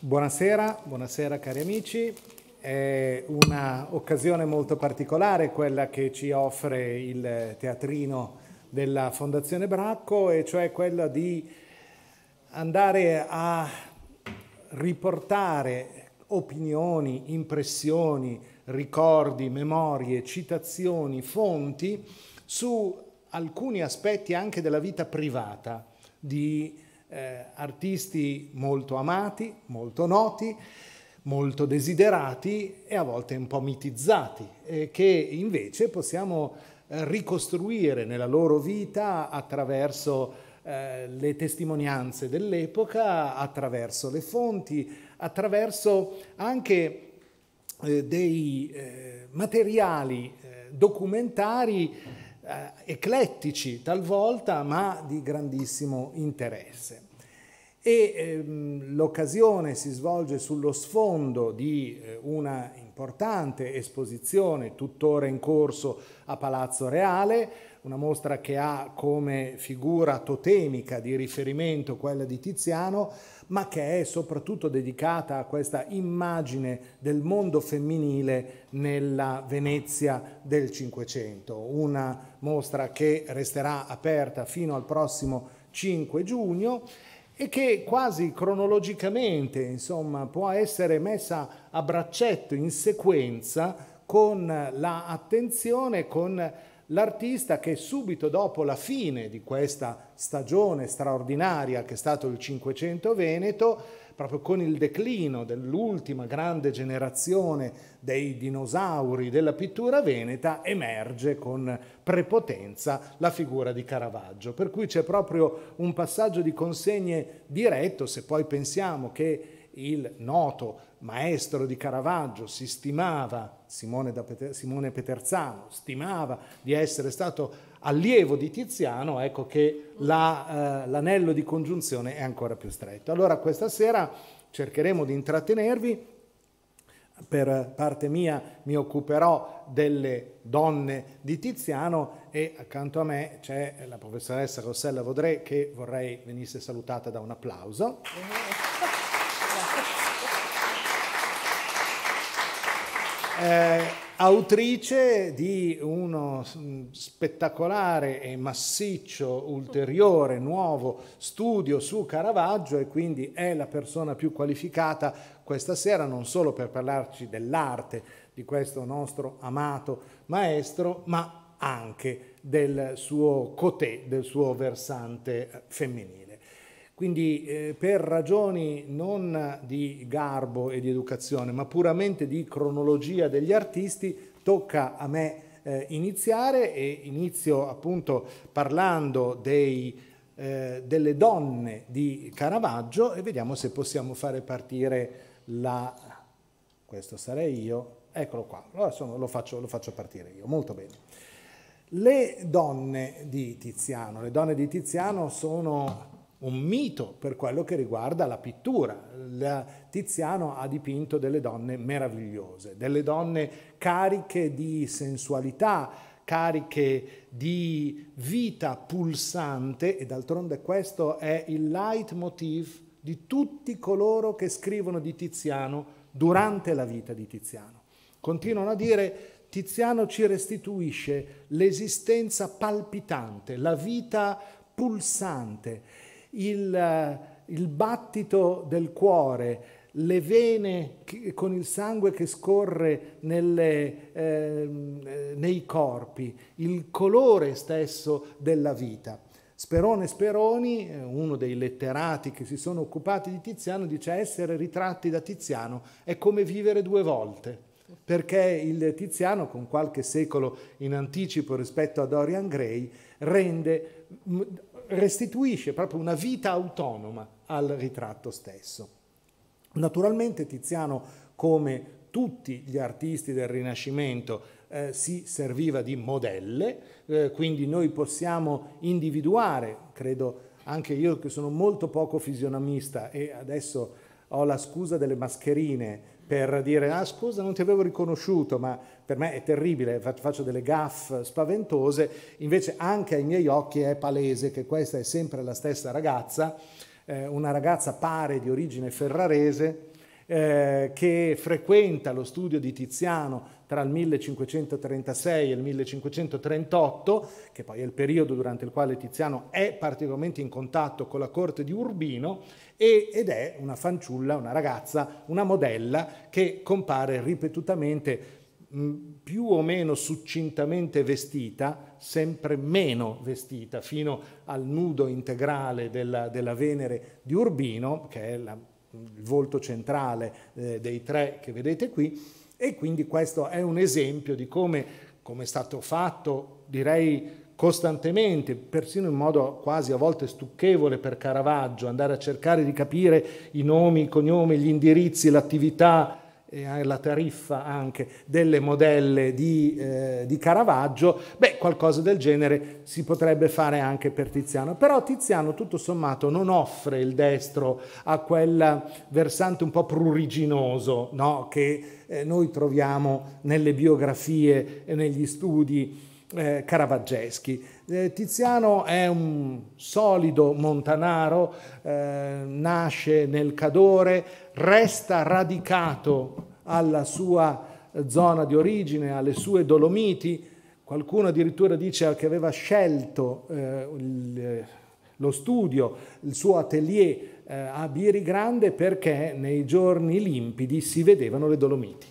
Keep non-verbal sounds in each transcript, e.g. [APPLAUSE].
Buonasera, buonasera cari amici. È un'occasione molto particolare quella che ci offre il teatrino della Fondazione Bracco e cioè quella di andare a riportare opinioni, impressioni, ricordi, memorie, citazioni, fonti su alcuni aspetti anche della vita privata di eh, artisti molto amati, molto noti, molto desiderati e a volte un po' mitizzati, eh, che invece possiamo eh, ricostruire nella loro vita attraverso eh, le testimonianze dell'epoca, attraverso le fonti, attraverso anche eh, dei materiali documentari eh, eclettici talvolta, ma di grandissimo interesse. E ehm, l'occasione si svolge sullo sfondo di eh, una importante esposizione tuttora in corso a Palazzo Reale, una mostra che ha come figura totemica di riferimento quella di Tiziano, ma che è soprattutto dedicata a questa immagine del mondo femminile nella Venezia del Cinquecento. Una mostra che resterà aperta fino al prossimo 5 giugno e che quasi cronologicamente insomma, può essere messa a braccetto in sequenza con l'attenzione, la con l'artista che subito dopo la fine di questa stagione straordinaria che è stato il Cinquecento Veneto, proprio con il declino dell'ultima grande generazione dei dinosauri della pittura veneta, emerge con prepotenza la figura di Caravaggio. Per cui c'è proprio un passaggio di consegne diretto, se poi pensiamo che il noto maestro di Caravaggio, si stimava, Simone, Peter, Simone Peterzano, stimava di essere stato allievo di Tiziano, ecco che l'anello la, eh, di congiunzione è ancora più stretto. Allora questa sera cercheremo di intrattenervi per parte mia mi occuperò delle donne di Tiziano e accanto a me c'è la professoressa Rossella Vaudré che vorrei venisse salutata da un applauso. eh, autrice di uno mm, spettacolare e massiccio, ulteriore, nuovo studio su Caravaggio e quindi è la persona più qualificata questa sera non solo per parlarci dell'arte di questo nostro amato maestro, ma anche del suo cotè, del suo versante femminile. Quindi eh, per ragioni non di garbo e di educazione, ma puramente di cronologia degli artisti, tocca a me eh, iniziare e inizio appunto parlando dei, eh, delle donne di Caravaggio e vediamo se possiamo fare partire la... questo sarei io, eccolo qua, allora sono, lo, faccio, lo faccio partire io, molto bene. Le donne di Tiziano, le donne di Tiziano sono un mito per quello che riguarda la pittura. La Tiziano ha dipinto delle donne meravigliose, delle donne cariche di sensualità, cariche di vita pulsante e d'altronde questo è il leitmotiv di tutti coloro che scrivono di Tiziano durante la vita di Tiziano. Continuano a dire Tiziano ci restituisce l'esistenza palpitante, la vita pulsante il, eh, il battito del cuore, le vene che, con il sangue che scorre nelle, ehm, eh, nei corpi, il colore stesso della vita. Sperone Speroni, eh, uno dei letterati che si sono occupati di Tiziano, dice essere ritratti da Tiziano è come vivere due volte, perché il Tiziano, con qualche secolo in anticipo rispetto a Dorian Gray, rende restituisce proprio una vita autonoma al ritratto stesso. Naturalmente Tiziano, come tutti gli artisti del Rinascimento, eh, si serviva di modelle, eh, quindi noi possiamo individuare, credo anche io che sono molto poco fisionomista e adesso ho la scusa delle mascherine, per dire ah scusa non ti avevo riconosciuto ma per me è terribile, faccio delle gaffe spaventose, invece anche ai miei occhi è palese che questa è sempre la stessa ragazza, eh, una ragazza pare di origine ferrarese eh, che frequenta lo studio di Tiziano tra il 1536 e il 1538, che poi è il periodo durante il quale Tiziano è particolarmente in contatto con la corte di Urbino, ed è una fanciulla, una ragazza, una modella che compare ripetutamente più o meno succintamente vestita, sempre meno vestita, fino al nudo integrale della, della Venere di Urbino, che è la, il volto centrale eh, dei tre che vedete qui, e quindi questo è un esempio di come, come è stato fatto, direi costantemente, persino in modo quasi a volte stucchevole per Caravaggio, andare a cercare di capire i nomi, i cognomi, gli indirizzi, l'attività, e la tariffa anche delle modelle di, eh, di, Caravaggio, beh, qualcosa del genere si potrebbe fare anche per Tiziano. Però Tiziano, tutto sommato, non offre il destro a quel versante un po' pruriginoso no? che eh, noi troviamo nelle biografie e negli studi eh, caravaggeschi. Eh, Tiziano è un solido montanaro, eh, nasce nel Cadore, resta radicato alla sua zona di origine, alle sue Dolomiti. Qualcuno addirittura dice che aveva scelto eh, il, lo studio, il suo atelier eh, a Biri Grande perché nei giorni limpidi si vedevano le Dolomiti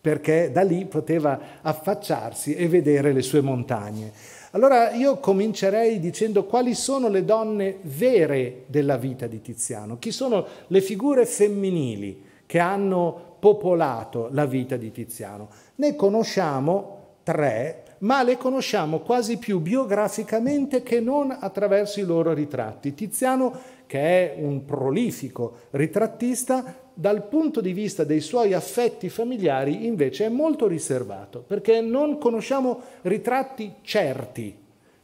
perché da lì poteva affacciarsi e vedere le sue montagne. Allora io comincerei dicendo quali sono le donne vere della vita di Tiziano, chi sono le figure femminili che hanno popolato la vita di Tiziano. Ne conosciamo tre, ma le conosciamo quasi più biograficamente che non attraverso i loro ritratti. Tiziano, che è un prolifico ritrattista, dal punto di vista dei suoi affetti familiari invece è molto riservato, perché non conosciamo ritratti certi.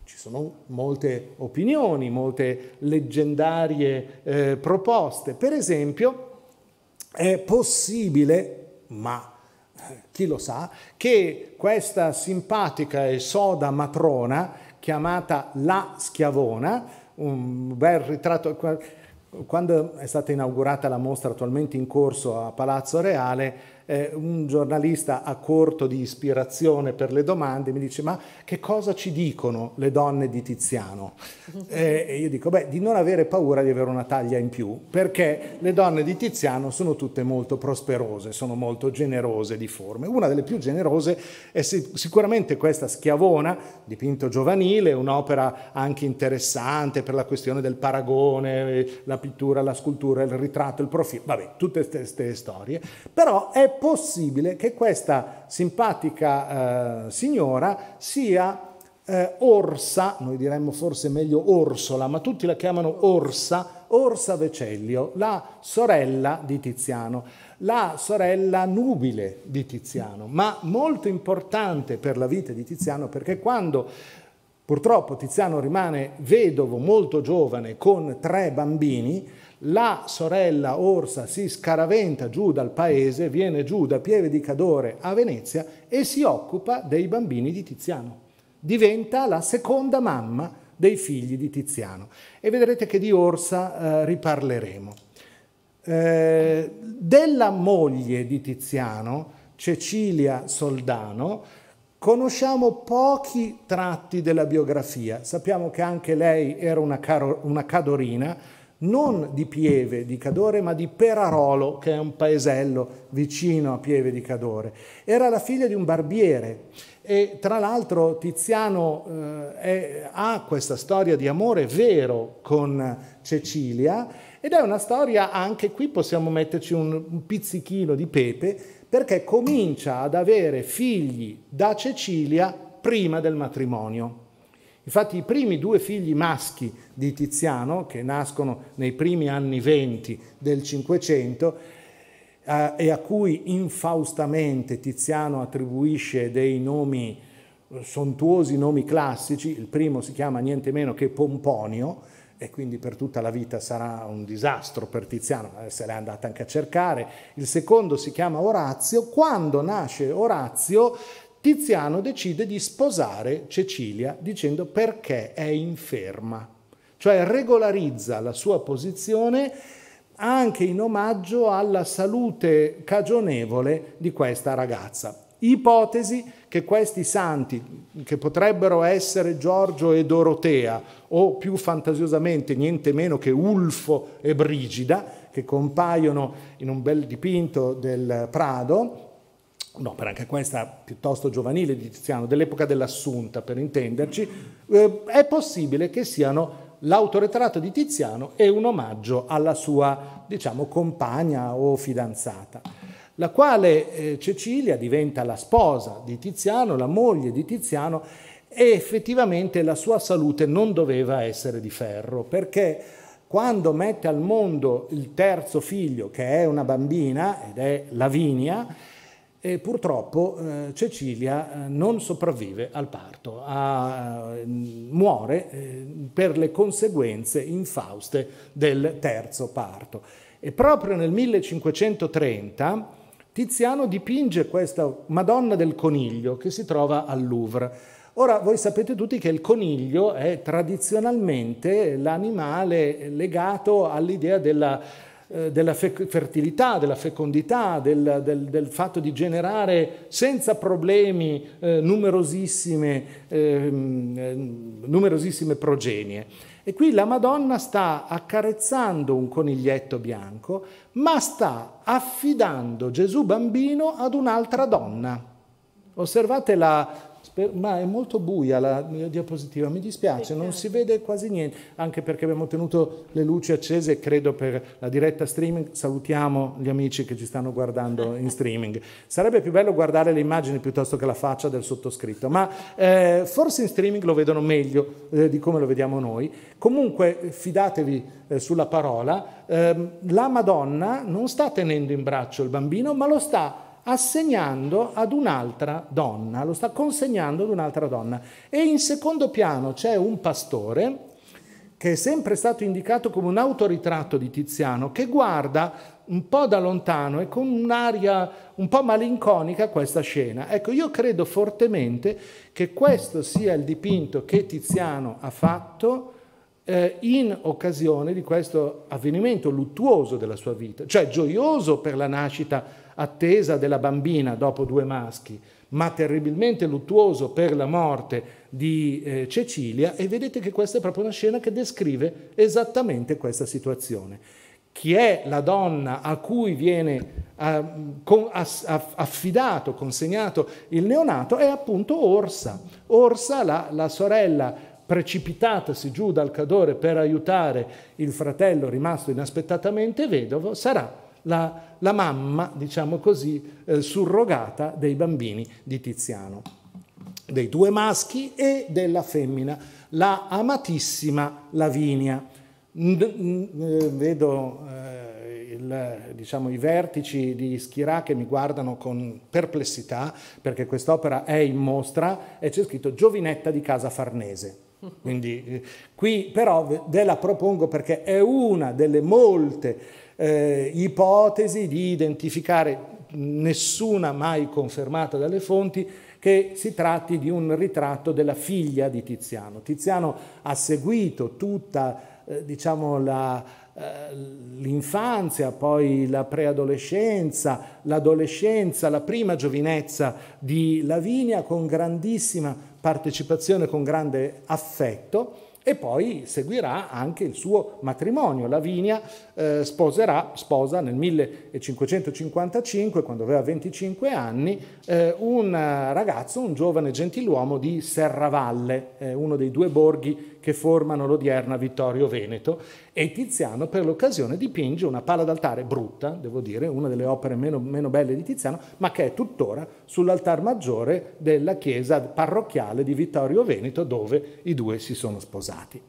Ci sono molte opinioni, molte leggendarie eh, proposte. Per esempio, è possibile, ma eh, chi lo sa, che questa simpatica e soda matrona, chiamata la schiavona, un bel ritratto quando è stata inaugurata la mostra attualmente in corso a Palazzo Reale, eh, un giornalista a corto di ispirazione per le domande mi dice ma che cosa ci dicono le donne di Tiziano? [LAUGHS] Eh, e io dico beh di non avere paura di avere una taglia in più perché le donne di Tiziano sono tutte molto prosperose, sono molto generose di forme. Una delle più generose è sicuramente questa Schiavona, dipinto giovanile, un'opera anche interessante per la questione del paragone, eh, la pittura, la scultura, il ritratto, il profilo, vabbè, tutte queste storie, però è possibile che questa simpatica eh, signora sia eh, Orsa, noi diremmo forse meglio Orsola, ma tutti la chiamano Orsa, Orsa Vecellio, la sorella di Tiziano, la sorella nubile di Tiziano, ma molto importante per la vita di Tiziano perché quando purtroppo Tiziano rimane vedovo molto giovane con tre bambini, la sorella Orsa si scaraventa giù dal paese, viene giù da Pieve di Cadore a Venezia e si occupa dei bambini di Tiziano. Diventa la seconda mamma dei figli di Tiziano. E vedrete che di Orsa eh, riparleremo. Eh, della moglie di Tiziano, Cecilia Soldano, conosciamo pochi tratti della biografia. Sappiamo che anche lei era una, caro, una cadorina, non di Pieve di Cadore, ma di Perarolo, che è un paesello vicino a Pieve di Cadore. Era la figlia di un barbiere e tra l'altro Tiziano eh, è, ha questa storia di amore vero con Cecilia ed è una storia, anche qui possiamo metterci un, un pizzichino di pepe, perché comincia ad avere figli da Cecilia prima del matrimonio. Infatti i primi due figli maschi di Tiziano, che nascono nei primi anni venti del Cinquecento eh, e a cui infaustamente Tiziano attribuisce dei nomi eh, sontuosi nomi classici, il primo si chiama niente meno che Pomponio e quindi per tutta la vita sarà un disastro per Tiziano, eh, se l'è andata anche a cercare. Il secondo si chiama Orazio, quando nasce Orazio Tiziano decide di sposare Cecilia dicendo perché è inferma, cioè regolarizza la sua posizione anche in omaggio alla salute cagionevole di questa ragazza. Ipotesi che questi santi, che potrebbero essere Giorgio e Dorotea, o più fantasiosamente niente meno che Ulfo e Brigida, che compaiono in un bel dipinto del Prado, un'opera anche questa piuttosto giovanile di Tiziano, dell'epoca dell'Assunta per intenderci, eh, è possibile che siano l'autoretratto di Tiziano e un omaggio alla sua, diciamo, compagna o fidanzata, la quale eh, Cecilia diventa la sposa di Tiziano, la moglie di Tiziano, e effettivamente la sua salute non doveva essere di ferro, perché quando mette al mondo il terzo figlio, che è una bambina, ed è Lavinia, e purtroppo eh, Cecilia eh, non sopravvive al parto, a, eh, muore eh, per le conseguenze infauste del terzo parto. E proprio nel 1530 Tiziano dipinge questa Madonna del Coniglio che si trova al Louvre. Ora, voi sapete tutti che il coniglio è tradizionalmente l'animale legato all'idea della eh, della fertilità, della fecondità, del, del, del, fatto di generare senza problemi eh, numerosissime, ehm, eh, numerosissime progenie. E qui la Madonna sta accarezzando un coniglietto bianco, ma sta affidando Gesù bambino ad un'altra donna. Osservate la, ma è molto buia la mia diapositiva, mi dispiace, non certo. si vede quasi niente, anche perché abbiamo tenuto le luci accese, credo per la diretta streaming, salutiamo gli amici che ci stanno guardando in [LAUGHS] streaming. Sarebbe più bello guardare le immagini piuttosto che la faccia del sottoscritto, ma eh, forse in streaming lo vedono meglio eh, di come lo vediamo noi. Comunque fidatevi eh, sulla parola, ehm, la Madonna non sta tenendo in braccio il bambino, ma lo sta assegnando ad un'altra donna, lo sta consegnando ad un'altra donna. E in secondo piano c'è un pastore che è sempre stato indicato come un autoritratto di Tiziano, che guarda un po' da lontano e con un'aria un po' malinconica questa scena. Ecco, io credo fortemente che questo sia il dipinto che Tiziano ha fatto eh, in occasione di questo avvenimento luttuoso della sua vita, cioè gioioso per la nascita attesa della bambina dopo due maschi, ma terribilmente luttuoso per la morte di eh, Cecilia e vedete che questa è proprio una scena che descrive esattamente questa situazione. Chi è la donna a cui viene eh, con, ass, affidato, consegnato il neonato è appunto Orsa. Orsa, la, la sorella precipitatasi giù dal cadore per aiutare il fratello rimasto inaspettatamente vedovo, sarà la, la mamma, diciamo così, eh, surrogata dei bambini di Tiziano, dei due maschi e della femmina, la amatissima Lavinia. Eh, vedo eh, il, diciamo, i vertici di Schirà che mi guardano con perplessità perché quest'opera è in mostra e c'è scritto Giovinetta di casa Farnese. [LAUGHS] Quindi eh, qui però ve la propongo perché è una delle molte eh, ipotesi di identificare, nessuna mai confermata dalle fonti, che si tratti di un ritratto della figlia di Tiziano. Tiziano ha seguito tutta eh, diciamo, la, eh, l'infanzia, poi la preadolescenza, l'adolescenza, la prima giovinezza di Lavinia con grandissima partecipazione, con grande affetto e poi seguirà anche il suo matrimonio. Lavinia eh, sposerà, sposa nel 1555, quando aveva 25 anni, eh, un ragazzo, un giovane gentiluomo di Serravalle, eh, uno dei due borghi che formano l'odierna Vittorio Veneto e Tiziano per l'occasione dipinge una pala d'altare brutta, devo dire, una delle opere meno, meno belle di Tiziano, ma che è tuttora sull'altar maggiore della chiesa parrocchiale di Vittorio Veneto dove i due si sono sposati.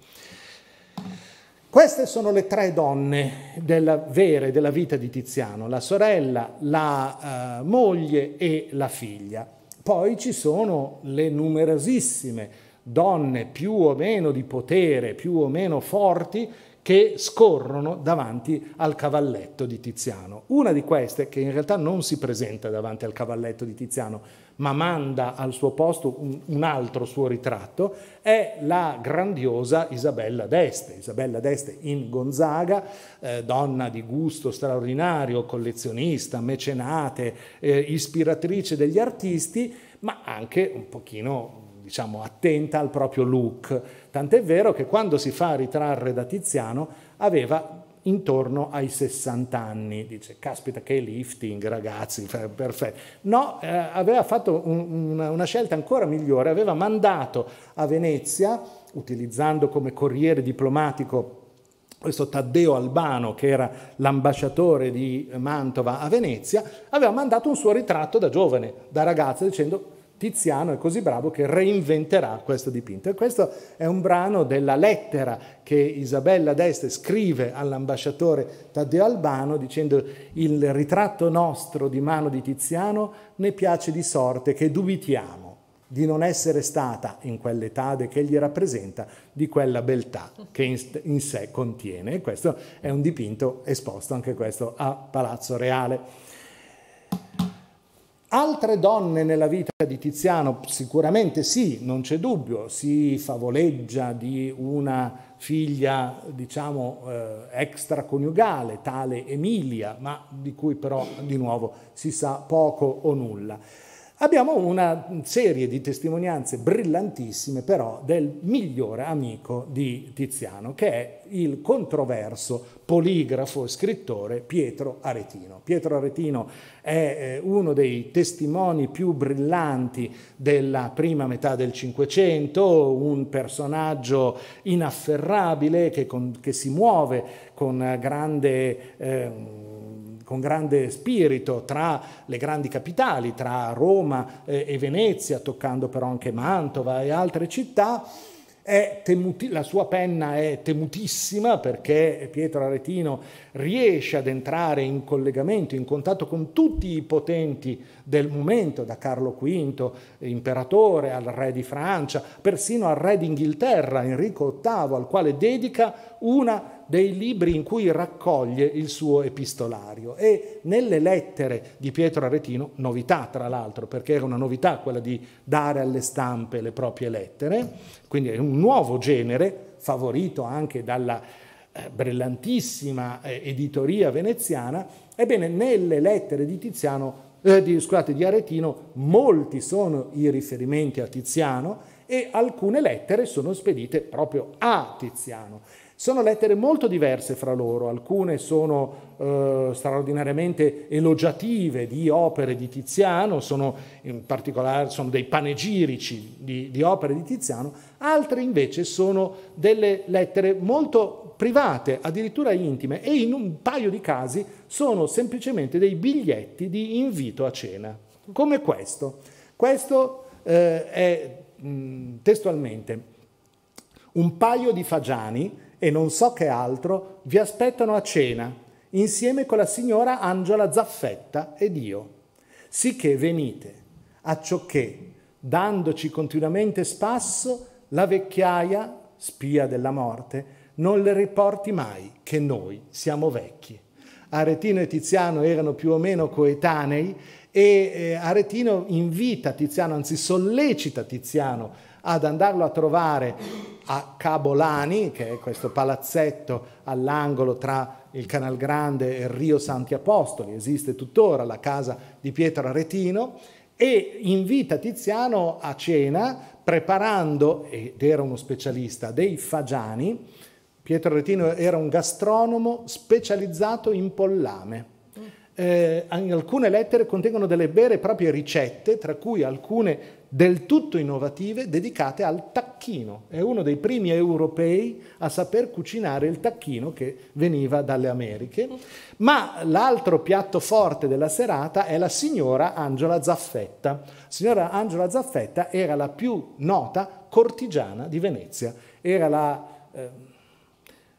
Queste sono le tre donne della, vere della vita di Tiziano, la sorella, la eh, moglie e la figlia. Poi ci sono le numerosissime donne più o meno di potere, più o meno forti, che scorrono davanti al cavalletto di Tiziano. Una di queste, che in realtà non si presenta davanti al cavalletto di Tiziano, ma manda al suo posto un, altro suo ritratto, è la grandiosa Isabella d'Este. Isabella d'Este in Gonzaga, eh, donna di gusto straordinario, collezionista, mecenate, eh, ispiratrice degli artisti, ma anche un pochino diciamo, attenta al proprio look, tant'è vero che quando si fa ritrarre da Tiziano aveva intorno ai 60 anni. Dice, caspita che lifting ragazzi, perfetto. No, eh, aveva fatto un, una, una scelta ancora migliore, aveva mandato a Venezia, utilizzando come corriere diplomatico questo Taddeo Albano, che era l'ambasciatore di Mantova a Venezia, aveva mandato un suo ritratto da giovane, da ragazzo, dicendo Tiziano è così bravo che reinventerà questo dipinto. E questo è un brano della lettera che Isabella d'Este scrive all'ambasciatore Taddeo Albano dicendo il ritratto nostro di mano di Tiziano ne piace di sorte che dubitiamo di non essere stata, in quell'età che gli rappresenta, di quella beltà che in, in sé contiene. E questo è un dipinto esposto anche questo a Palazzo Reale. Altre donne nella vita di Tiziano? Sicuramente sì, non c'è dubbio, si favoleggia di una figlia, diciamo, eh, extraconiugale, tale Emilia, ma di cui però di nuovo si sa poco o nulla. Abbiamo una serie di testimonianze brillantissime però del migliore amico di Tiziano, che è il controverso poligrafo e scrittore Pietro Aretino. Pietro Aretino è eh, uno dei testimoni più brillanti della prima metà del Cinquecento, un personaggio inafferrabile che, con, che si muove con grande... Eh, con grande spirito tra le grandi capitali, tra Roma eh, e Venezia, toccando però anche Mantova e altre città. Temuti, la sua penna è temutissima perché Pietro Aretino riesce ad entrare in collegamento, in contatto con tutti i potenti del momento, da Carlo V, imperatore, al re di Francia, persino al re d'Inghilterra, Enrico VIII, al quale dedica una dei libri in cui raccoglie il suo epistolario e nelle lettere di Pietro Aretino, novità tra l'altro, perché era una novità quella di dare alle stampe le proprie lettere, quindi è un nuovo genere favorito anche dalla eh, brillantissima eh, editoria veneziana, ebbene nelle lettere di Tiziano eh, di, scusate, di Aretino, molti sono i riferimenti a Tiziano e alcune lettere sono spedite proprio a Tiziano. Sono lettere molto diverse fra loro, alcune sono eh, straordinariamente elogiative di opere di Tiziano, sono in particolare sono dei panegirici di, di opere di Tiziano, altre invece sono delle lettere molto private, addirittura intime e in un paio di casi sono semplicemente dei biglietti di invito a cena, come questo. Questo eh, è mh, mm, testualmente un paio di fagiani e non so che altro vi aspettano a cena, insieme con la signora Angela Zaffetta ed io. Sicché venite, acciò che, dandoci continuamente spasso, la vecchiaia, spia della morte, non le riporti mai che noi siamo vecchi. Aretino e Tiziano erano più o meno coetanei e eh, Aretino invita Tiziano, anzi sollecita Tiziano ad andarlo a trovare a Cabolani, che è questo palazzetto all'angolo tra il Canal Grande e il Rio Santi Apostoli, esiste tuttora la casa di Pietro Aretino, e invita Tiziano a cena preparando, ed era uno specialista, dei fagiani. Pietro Aretino era un gastronomo specializzato in pollame eh, alcune lettere contengono delle vere e proprie ricette, tra cui alcune del tutto innovative, dedicate al tacchino. È uno dei primi europei a saper cucinare il tacchino che veniva dalle Americhe. Ma l'altro piatto forte della serata è la signora Angela Zaffetta. signora Angela Zaffetta era la più nota cortigiana di Venezia, era la, eh,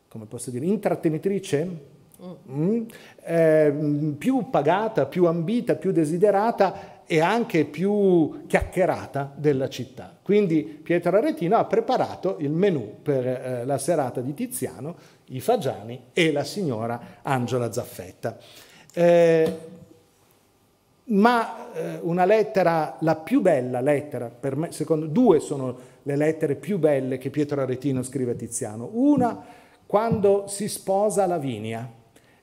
come posso dire, intrattenitrice Mm. mm. eh, più pagata, più ambita, più desiderata e anche più chiacchierata della città. Quindi Pietro Aretino ha preparato il menù per eh, la serata di Tiziano, i Fagiani e la signora Angela Zaffetta. Eh, ma eh, una lettera, la più bella lettera, per me, secondo, due sono le lettere più belle che Pietro Aretino scrive a Tiziano. Una quando si sposa Lavinia,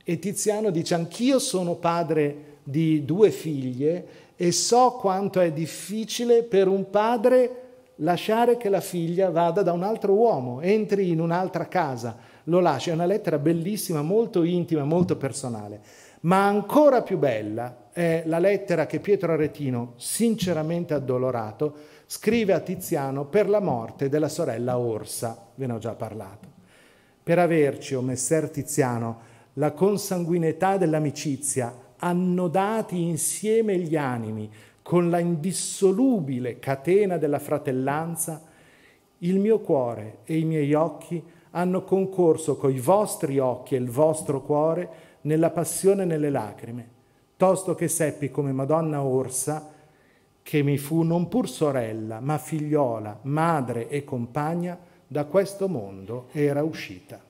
e Tiziano dice, anch'io sono padre di due figlie e so quanto è difficile per un padre lasciare che la figlia vada da un altro uomo, entri in un'altra casa, lo lasci. È una lettera bellissima, molto intima, molto personale. Ma ancora più bella è la lettera che Pietro Aretino, sinceramente addolorato, scrive a Tiziano per la morte della sorella Orsa, ve ne ho già parlato. Per averci, o messer Tiziano, la consanguinità dell'amicizia, annodati insieme gli animi con la indissolubile catena della fratellanza, il mio cuore e i miei occhi hanno concorso coi vostri occhi e il vostro cuore nella passione e nelle lacrime, tosto che seppi come Madonna Orsa, che mi fu non pur sorella, ma figliola, madre e compagna, da questo mondo era uscita.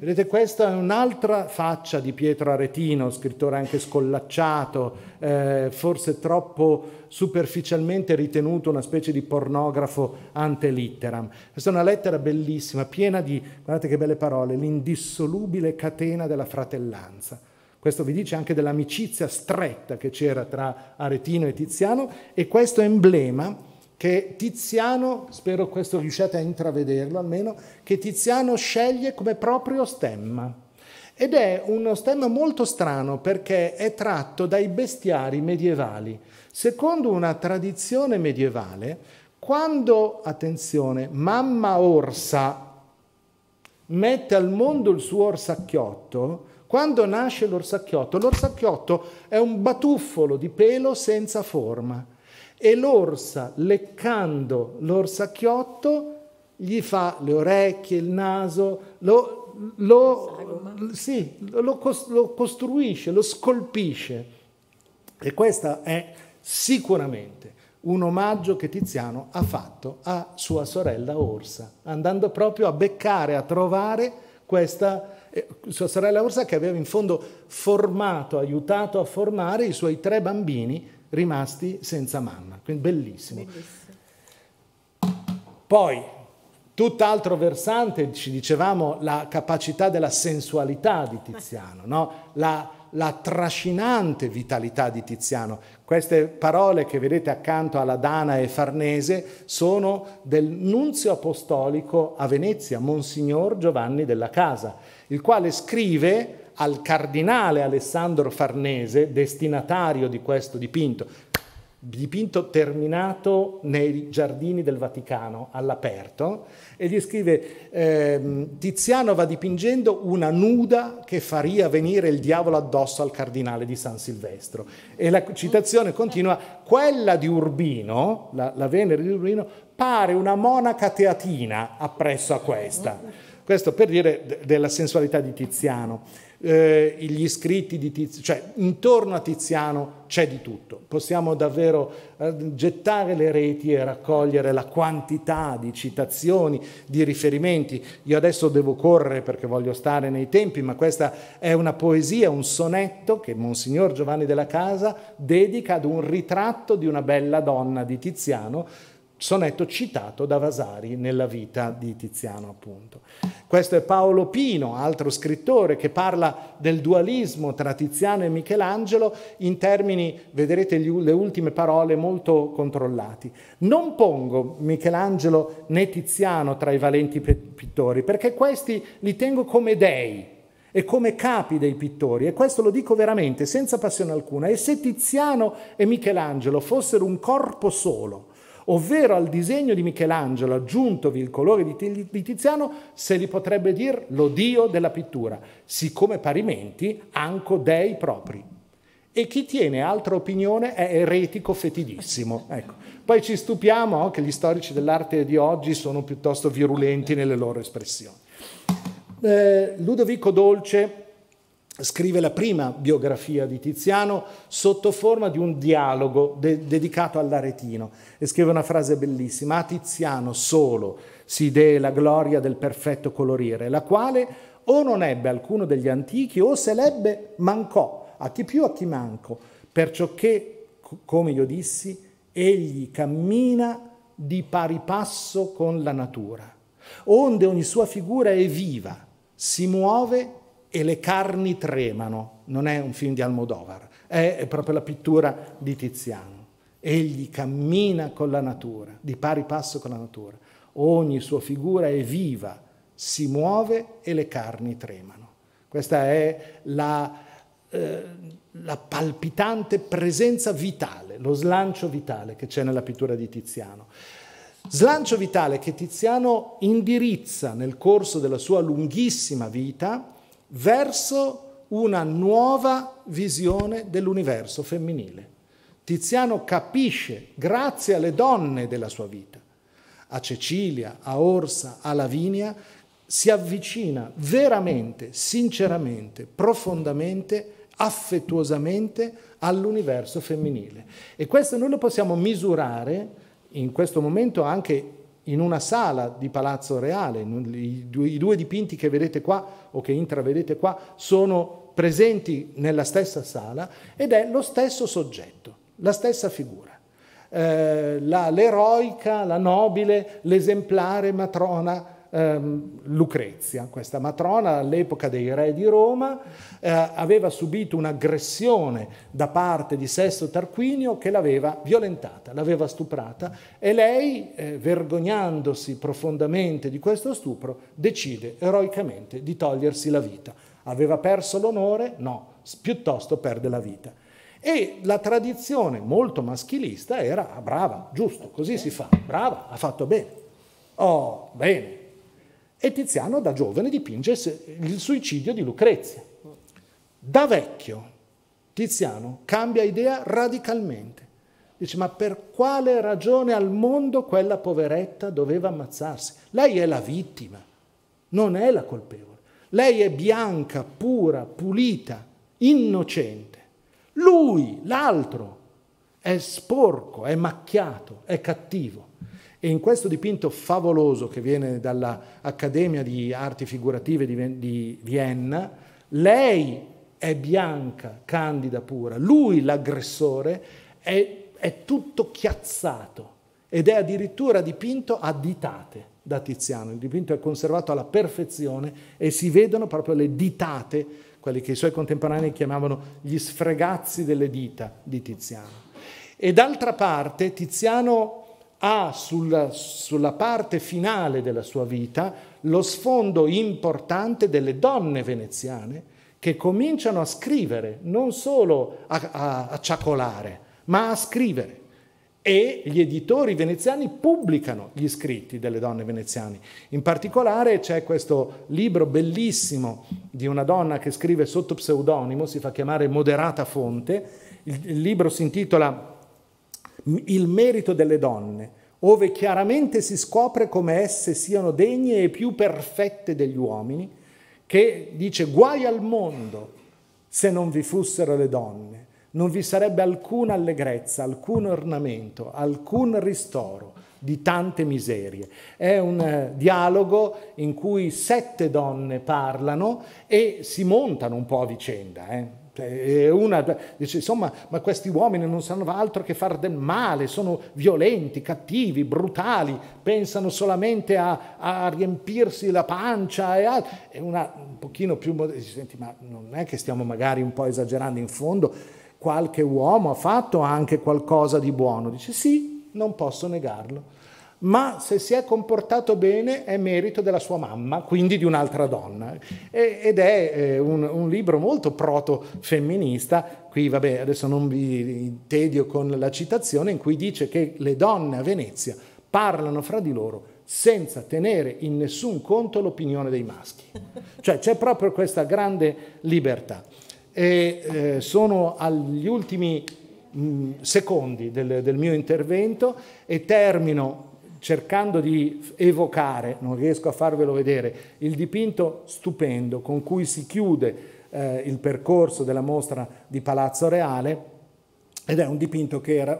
Vedete, questa è un'altra faccia di Pietro Aretino, scrittore anche scollacciato, eh, forse troppo superficialmente ritenuto una specie di pornografo ante litteram. Questa è una lettera bellissima, piena di, guardate che belle parole, l'indissolubile catena della fratellanza. Questo vi dice anche dell'amicizia stretta che c'era tra Aretino e Tiziano e questo emblema che Tiziano, spero questo riusciate a intravederlo almeno, che Tiziano sceglie come proprio stemma. Ed è uno stemma molto strano perché è tratto dai bestiari medievali. Secondo una tradizione medievale, quando, attenzione, mamma orsa mette al mondo il suo orsacchiotto, quando nasce l'orsacchiotto, l'orsacchiotto è un batuffolo di pelo senza forma e l'orsa, leccando l'orsacchiotto, gli fa le orecchie, il naso, lo, lo, sì, lo, lo costruisce, lo scolpisce. E questo è sicuramente un omaggio che Tiziano ha fatto a sua sorella Orsa, andando proprio a beccare, a trovare questa eh, sua sorella Orsa che aveva in fondo formato, aiutato a formare i suoi tre bambini rimasti senza mamma. Quindi bellissimo. bellissimo. Poi, tutt'altro versante, ci dicevamo, la capacità della sensualità di Tiziano, no? la, la trascinante vitalità di Tiziano. Queste parole che vedete accanto alla Dana e Farnese sono del nunzio apostolico a Venezia, Monsignor Giovanni della Casa, il quale scrive al cardinale Alessandro Farnese, destinatario di questo dipinto, dipinto terminato nei giardini del Vaticano all'aperto e gli scrive ehm, Tiziano va dipingendo una nuda che faria venire il diavolo addosso al cardinale di San Silvestro e la citazione continua quella di Urbino la, la Venere di Urbino pare una monaca teatina appresso a questa questo per dire della sensualità di Tiziano eh, gli scritti di Tiziano, cioè intorno a Tiziano c'è di tutto. Possiamo davvero eh, gettare le reti e raccogliere la quantità di citazioni, di riferimenti. Io adesso devo correre perché voglio stare nei tempi, ma questa è una poesia, un sonetto che Monsignor Giovanni della Casa dedica ad un ritratto di una bella donna di Tiziano sonetto citato da Vasari nella vita di Tiziano appunto. Questo è Paolo Pino, altro scrittore che parla del dualismo tra Tiziano e Michelangelo in termini, vedrete le ultime parole, molto controllati. Non pongo Michelangelo né Tiziano tra i valenti pittori perché questi li tengo come dei, e come capi dei pittori, e questo lo dico veramente senza passione alcuna, e se Tiziano e Michelangelo fossero un corpo solo, ovvero al disegno di Michelangelo aggiuntovi il colore di Tiziano, se li potrebbe dire lo Dio della pittura, siccome parimenti anco dei propri. E chi tiene altra opinione è eretico fetidissimo. Ecco. Poi ci stupiamo che gli storici dell'arte di oggi sono piuttosto virulenti nelle loro espressioni. Eh, Ludovico Dolce scrive la prima biografia di Tiziano sotto forma di un dialogo de- dedicato all'aretino e scrive una frase bellissima, a Tiziano solo si dee la gloria del perfetto colorire, la quale o non ebbe alcuno degli antichi o se l'ebbe mancò, a chi più a chi manco, perciò che, come io dissi, egli cammina di pari passo con la natura, onde ogni sua figura è viva, si muove e le carni tremano, non è un film di Almodovar, è proprio la pittura di Tiziano. Egli cammina con la natura, di pari passo con la natura. Ogni sua figura è viva, si muove e le carni tremano. Questa è la, eh, la palpitante presenza vitale, lo slancio vitale che c'è nella pittura di Tiziano. Slancio vitale che Tiziano indirizza nel corso della sua lunghissima vita verso una nuova visione dell'universo femminile. Tiziano capisce, grazie alle donne della sua vita, a Cecilia, a Orsa, a Lavinia, si avvicina veramente, sinceramente, profondamente, affettuosamente all'universo femminile. E questo noi lo possiamo misurare in questo momento anche in una sala di Palazzo Reale. I due dipinti che vedete qua o che intravedete qua sono presenti nella stessa sala ed è lo stesso soggetto, la stessa figura. Eh, l'eroica, la nobile, l'esemplare matrona Ehm, Lucrezia, questa matrona all'epoca dei re di Roma, eh, aveva subito un'aggressione da parte di Sesto Tarquinio che l'aveva violentata, l'aveva stuprata e lei, eh, vergognandosi profondamente di questo stupro, decide eroicamente di togliersi la vita. Aveva perso l'onore? No, piuttosto perde la vita. E la tradizione molto maschilista era ah, brava, giusto, così si fa, brava, ha fatto bene. Oh, bene, e Tiziano da giovane dipinge il suicidio di Lucrezia. Da vecchio Tiziano cambia idea radicalmente. Dice, ma per quale ragione al mondo quella poveretta doveva ammazzarsi? Lei è la vittima, non è la colpevole. Lei è bianca, pura, pulita, innocente. Lui, l'altro, è sporco, è macchiato, è cattivo. E in questo dipinto favoloso che viene dall'Accademia di Arti Figurative di Vienna, lei è bianca, candida pura, lui l'aggressore è, è tutto chiazzato ed è addirittura dipinto a ditate da Tiziano. Il dipinto è conservato alla perfezione e si vedono proprio le ditate, quelli che i suoi contemporanei chiamavano gli sfregazzi delle dita di Tiziano. E d'altra parte Tiziano ha sulla, sulla parte finale della sua vita lo sfondo importante delle donne veneziane che cominciano a scrivere, non solo a, a, a ciacolare, ma a scrivere e gli editori veneziani pubblicano gli scritti delle donne veneziane. In particolare c'è questo libro bellissimo di una donna che scrive sotto pseudonimo, si fa chiamare Moderata Fonte, il, libro si intitola il merito delle donne, ove chiaramente si scopre come esse siano degne e più perfette degli uomini, che dice guai al mondo se non vi fossero le donne, non vi sarebbe alcuna allegrezza, alcun ornamento, alcun ristoro di tante miserie. È un eh, dialogo in cui sette donne parlano e si montano un po' a vicenda. Eh? Cioè, e Una dice, insomma, ma questi uomini non sanno altro che far del male, sono violenti, cattivi, brutali, pensano solamente a, a riempirsi la pancia e, e una un pochino più... Senti, ma non è che stiamo magari un po' esagerando in fondo, qualche uomo ha fatto anche qualcosa di buono. Dice, sì, non posso negarlo ma se si è comportato bene è merito della sua mamma, quindi di un'altra donna. E, ed è eh, un, un, libro molto proto-femminista, qui vabbè adesso non vi tedio con la citazione, in cui dice che le donne a Venezia parlano fra di loro senza tenere in nessun conto l'opinione dei maschi. Cioè c'è proprio questa grande libertà. E, eh, sono agli ultimi mh, mm, secondi del, del mio intervento e termino cercando di evocare, non riesco a farvelo vedere, il dipinto stupendo con cui si chiude eh, il percorso della mostra di Palazzo Reale ed è un dipinto che era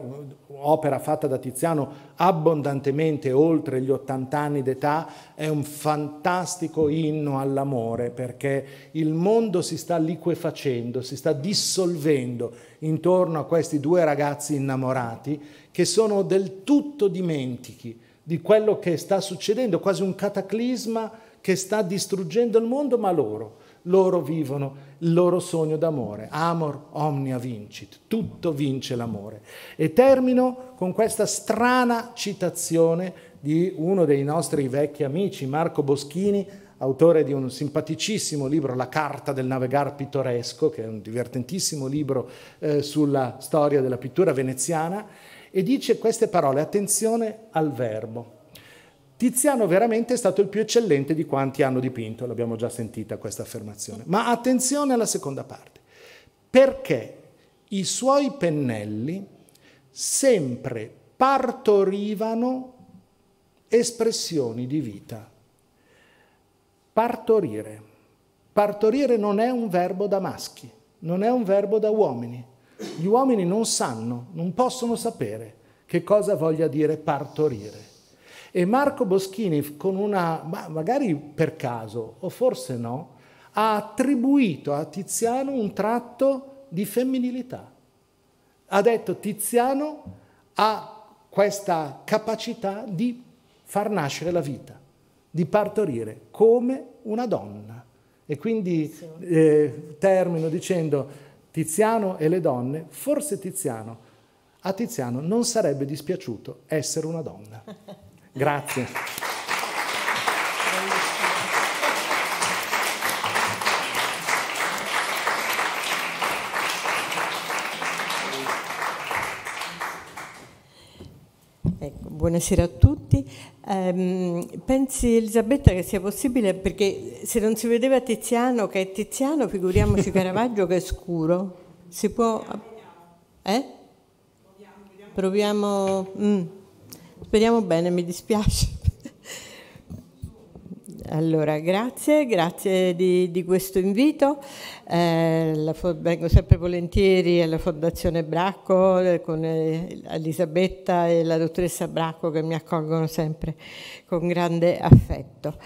opera fatta da Tiziano abbondantemente oltre gli 80 anni d'età, è un fantastico inno all'amore perché il mondo si sta liquefacendo, si sta dissolvendo intorno a questi due ragazzi innamorati che sono del tutto dimentichi di quello che sta succedendo, quasi un cataclisma che sta distruggendo il mondo, ma loro, loro vivono il loro sogno d'amore. Amor omnia vincit, tutto vince l'amore. E termino con questa strana citazione di uno dei nostri vecchi amici, Marco Boschini, autore di un simpaticissimo libro, La carta del navegar pittoresco, che è un divertentissimo libro eh, sulla storia della pittura veneziana e dice queste parole, attenzione al verbo. Tiziano veramente è stato il più eccellente di quanti hanno dipinto, l'abbiamo già sentita questa affermazione, ma attenzione alla seconda parte, perché i suoi pennelli sempre partorivano espressioni di vita. Partorire. Partorire non è un verbo da maschi, non è un verbo da uomini, gli uomini non sanno, non possono sapere che cosa voglia dire partorire. E Marco Boschini, con una, magari per caso o forse no, ha attribuito a Tiziano un tratto di femminilità. Ha detto Tiziano ha questa capacità di far nascere la vita, di partorire come una donna. E quindi eh, termino dicendo Tiziano e le donne, forse Tiziano, a Tiziano non sarebbe dispiaciuto essere una donna. [LAUGHS] Grazie. Ecco, buonasera a tutti tutti. Um, ehm, pensi Elisabetta che sia possibile, perché se non si vedeva Tiziano che è Tiziano, figuriamoci [LAUGHS] Caravaggio che è scuro. Si può... Eh? Proviamo... Mm. Speriamo bene, mi dispiace. Allora, grazie, grazie di, di questo invito. Eh, vengo sempre volentieri alla Fondazione Bracco eh, con eh, Elisabetta e la dottoressa Bracco che mi accolgono sempre con grande affetto.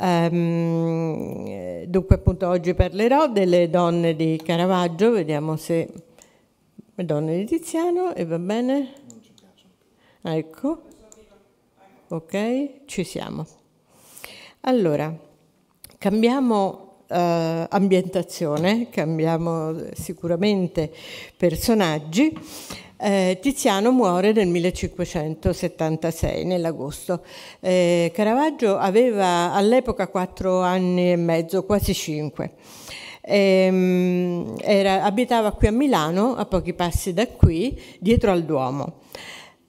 Um, dunque, appunto, oggi parlerò delle donne di Caravaggio, vediamo se... Le donne di Tiziano, e va bene? Ecco. Ok, ci siamo. Allora, cambiamo eh, ambientazione, cambiamo sicuramente personaggi. Eh, Tiziano muore nel 1576, nell'agosto. Eh, Caravaggio aveva all'epoca quattro anni e mezzo, quasi 5. Ehm, era, abitava qui a Milano, a pochi passi da qui, dietro al Duomo.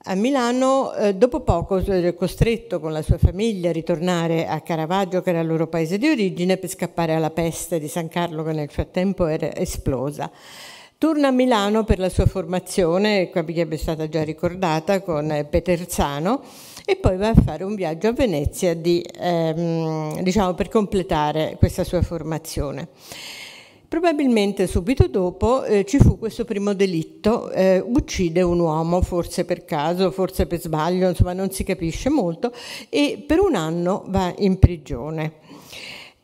A Milano, eh, dopo poco, eh, costretto con la sua famiglia a ritornare a Caravaggio, che era il loro paese di origine, per scappare alla peste di San Carlo, che nel frattempo era esplosa. Torna a Milano per la sua formazione, qua che è stata già ricordata, con eh, Peterzano, e poi va a fare un viaggio a Venezia di, ehm, diciamo, per completare questa sua formazione. Probabilmente subito dopo eh, ci fu questo primo delitto, eh, uccide un uomo, forse per caso, forse per sbaglio, insomma non si capisce molto, e per un anno va in prigione.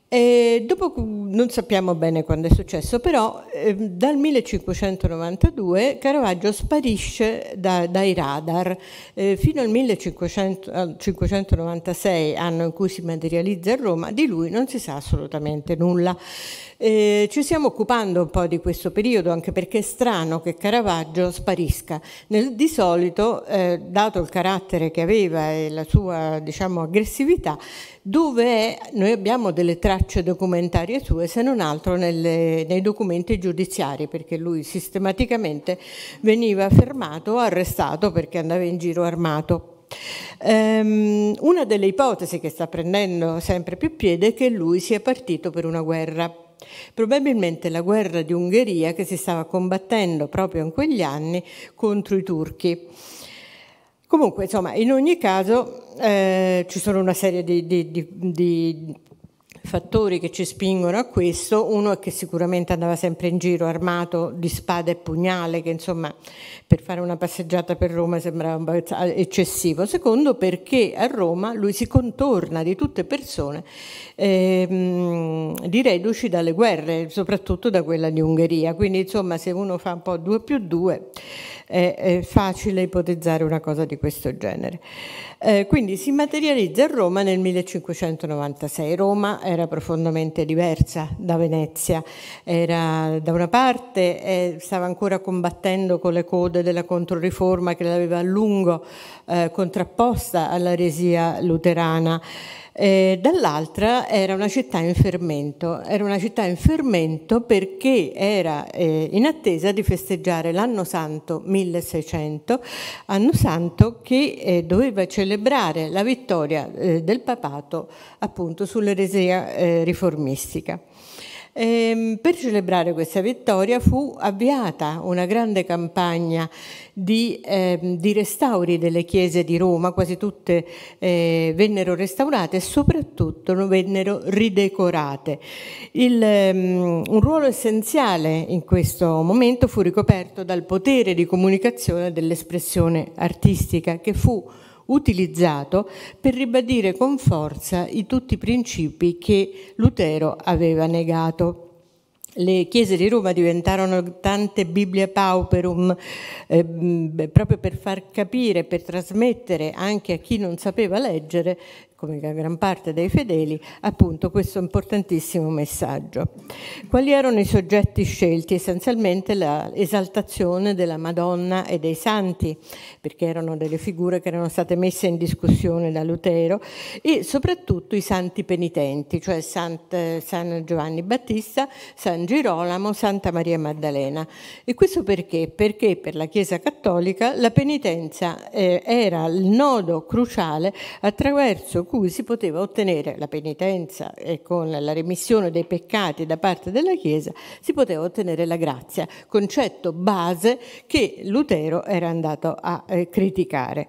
E dopo, non sappiamo bene quando è successo, però eh, dal 1592 Caravaggio sparisce da, dai radar eh, fino al 1596, anno in cui si materializza a Roma, di lui non si sa assolutamente nulla. Eh, ci stiamo occupando un po' di questo periodo anche perché è strano che Caravaggio sparisca. Nel, di solito, eh, dato il carattere che aveva e la sua diciamo, aggressività, dove noi abbiamo delle tracce documentarie sue, se non altro nelle, nei documenti giudiziari, perché lui sistematicamente veniva fermato o arrestato perché andava in giro armato ehm, una delle ipotesi che sta prendendo sempre più piede è che lui sia partito per una guerra. Probabilmente la guerra di Ungheria che si stava combattendo proprio in quegli anni contro i turchi. Comunque, insomma, in ogni caso eh, ci sono una serie di, di, di, di fattori che ci spingono a questo, uno è che sicuramente andava sempre in giro armato di spada e pugnale, che insomma per fare una passeggiata per Roma sembrava eccessivo, secondo perché a Roma lui si contorna di tutte persone eh, di reduci dalle guerre, soprattutto da quella di Ungheria, quindi insomma se uno fa un po' 2 più 2 è, è facile ipotizzare una cosa di questo genere. Eh, quindi si materializza a Roma nel 1596. Roma era profondamente diversa da Venezia, era da una parte eh, stava ancora combattendo con le code della Controriforma che l'aveva a lungo eh, contrapposta alla resia luterana eh, dall'altra era una città in fermento, era una città in fermento perché era eh, in attesa di festeggiare l'anno santo 1600, anno santo che eh, doveva celebrare la vittoria eh, del papato appunto sull'eresia eh, riformistica. Ehm, per celebrare questa vittoria fu avviata una grande campagna di, eh, di restauri delle chiese di Roma, quasi tutte eh, vennero restaurate e soprattutto vennero ridecorate. Il, um, un ruolo essenziale in questo momento fu ricoperto dal potere di comunicazione dell'espressione artistica che fu utilizzato per ribadire con forza i tutti i principi che Lutero aveva negato. Le chiese di Roma diventarono tante Biblie pauperum eh, proprio per far capire, per trasmettere anche a chi non sapeva leggere come la gran parte dei fedeli, appunto questo importantissimo messaggio. Quali erano i soggetti scelti? Essenzialmente l'esaltazione della Madonna e dei Santi, perché erano delle figure che erano state messe in discussione da Lutero, e soprattutto i santi penitenti, cioè San Giovanni Battista, San Girolamo, Santa Maria Maddalena. E questo perché? Perché per la Chiesa Cattolica la penitenza eh, era il nodo cruciale attraverso cui si poteva ottenere la penitenza e con la remissione dei peccati da parte della Chiesa si poteva ottenere la grazia, concetto base che Lutero era andato a eh, criticare.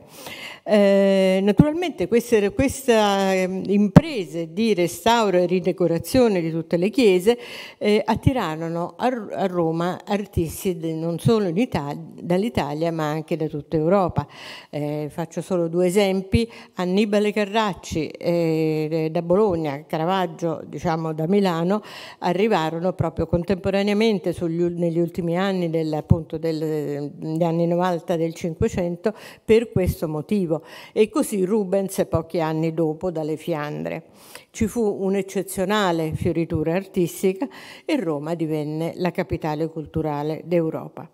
Eh, naturalmente queste, queste ehm, imprese di restauro e ridecorazione di tutte le chiese eh, attirarono a, a, Roma artisti de, non solo dall'Italia ma anche da tutta Europa. Eh, faccio solo due esempi, Annibale Carracci eh, da Bologna, Caravaggio diciamo, da Milano, arrivarono proprio contemporaneamente sugli, negli ultimi anni, del, appunto del, degli anni 90 del 500, per questo motivo e così Rubens pochi anni dopo dalle Fiandre. Ci fu un'eccezionale fioritura artistica e Roma divenne la capitale culturale d'Europa.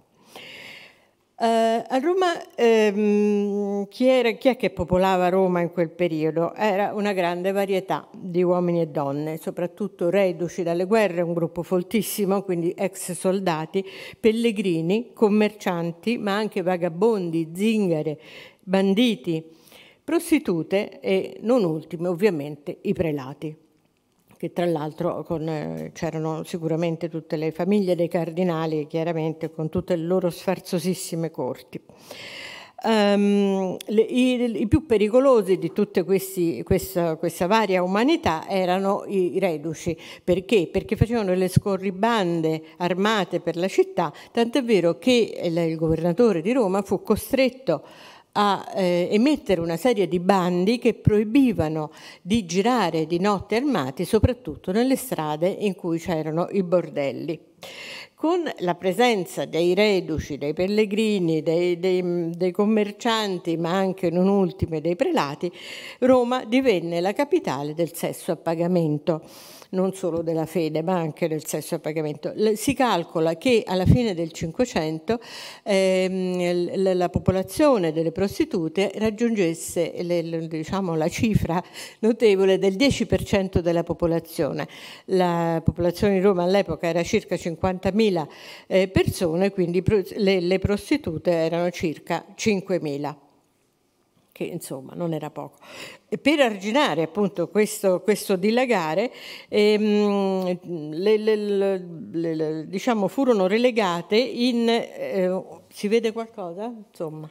Uh, a Roma ehm, chi, era, chi, è che popolava Roma in quel periodo? Era una grande varietà di uomini e donne, soprattutto reduci dalle guerre, un gruppo foltissimo, quindi ex soldati, pellegrini, commercianti, ma anche vagabondi, zingare, banditi, prostitute e non ultime ovviamente i prelati che tra l'altro eh, c'erano sicuramente tutte le famiglie dei cardinali, chiaramente con tutte le loro sfarzosissime corti. Um, le, i, i, più pericolosi di tutta questa, questa, varia umanità erano i, reduci. Perché? Perché facevano le scorribande armate per la città, tant'è vero che il, il governatore di Roma fu costretto a a eh, emettere una serie di bandi che proibivano di girare di notte armati, soprattutto nelle strade in cui c'erano i bordelli. Con la presenza dei reduci, dei pellegrini, dei, dei, dei commercianti, ma anche non ultime dei prelati, Roma divenne la capitale del sesso a pagamento non solo della fede ma anche del sesso a pagamento. Si calcola che alla fine del Cinquecento ehm, la popolazione delle prostitute raggiungesse le, diciamo, la cifra notevole del 10% della popolazione. La popolazione di Roma all'epoca era circa 50.000 eh, persone, quindi le, le prostitute erano circa 5.000 che insomma non era poco. E per arginare appunto questo, questo dilagare, ehm, le, le, le, diciamo, furono relegate in, eh, si vede qualcosa? Insomma,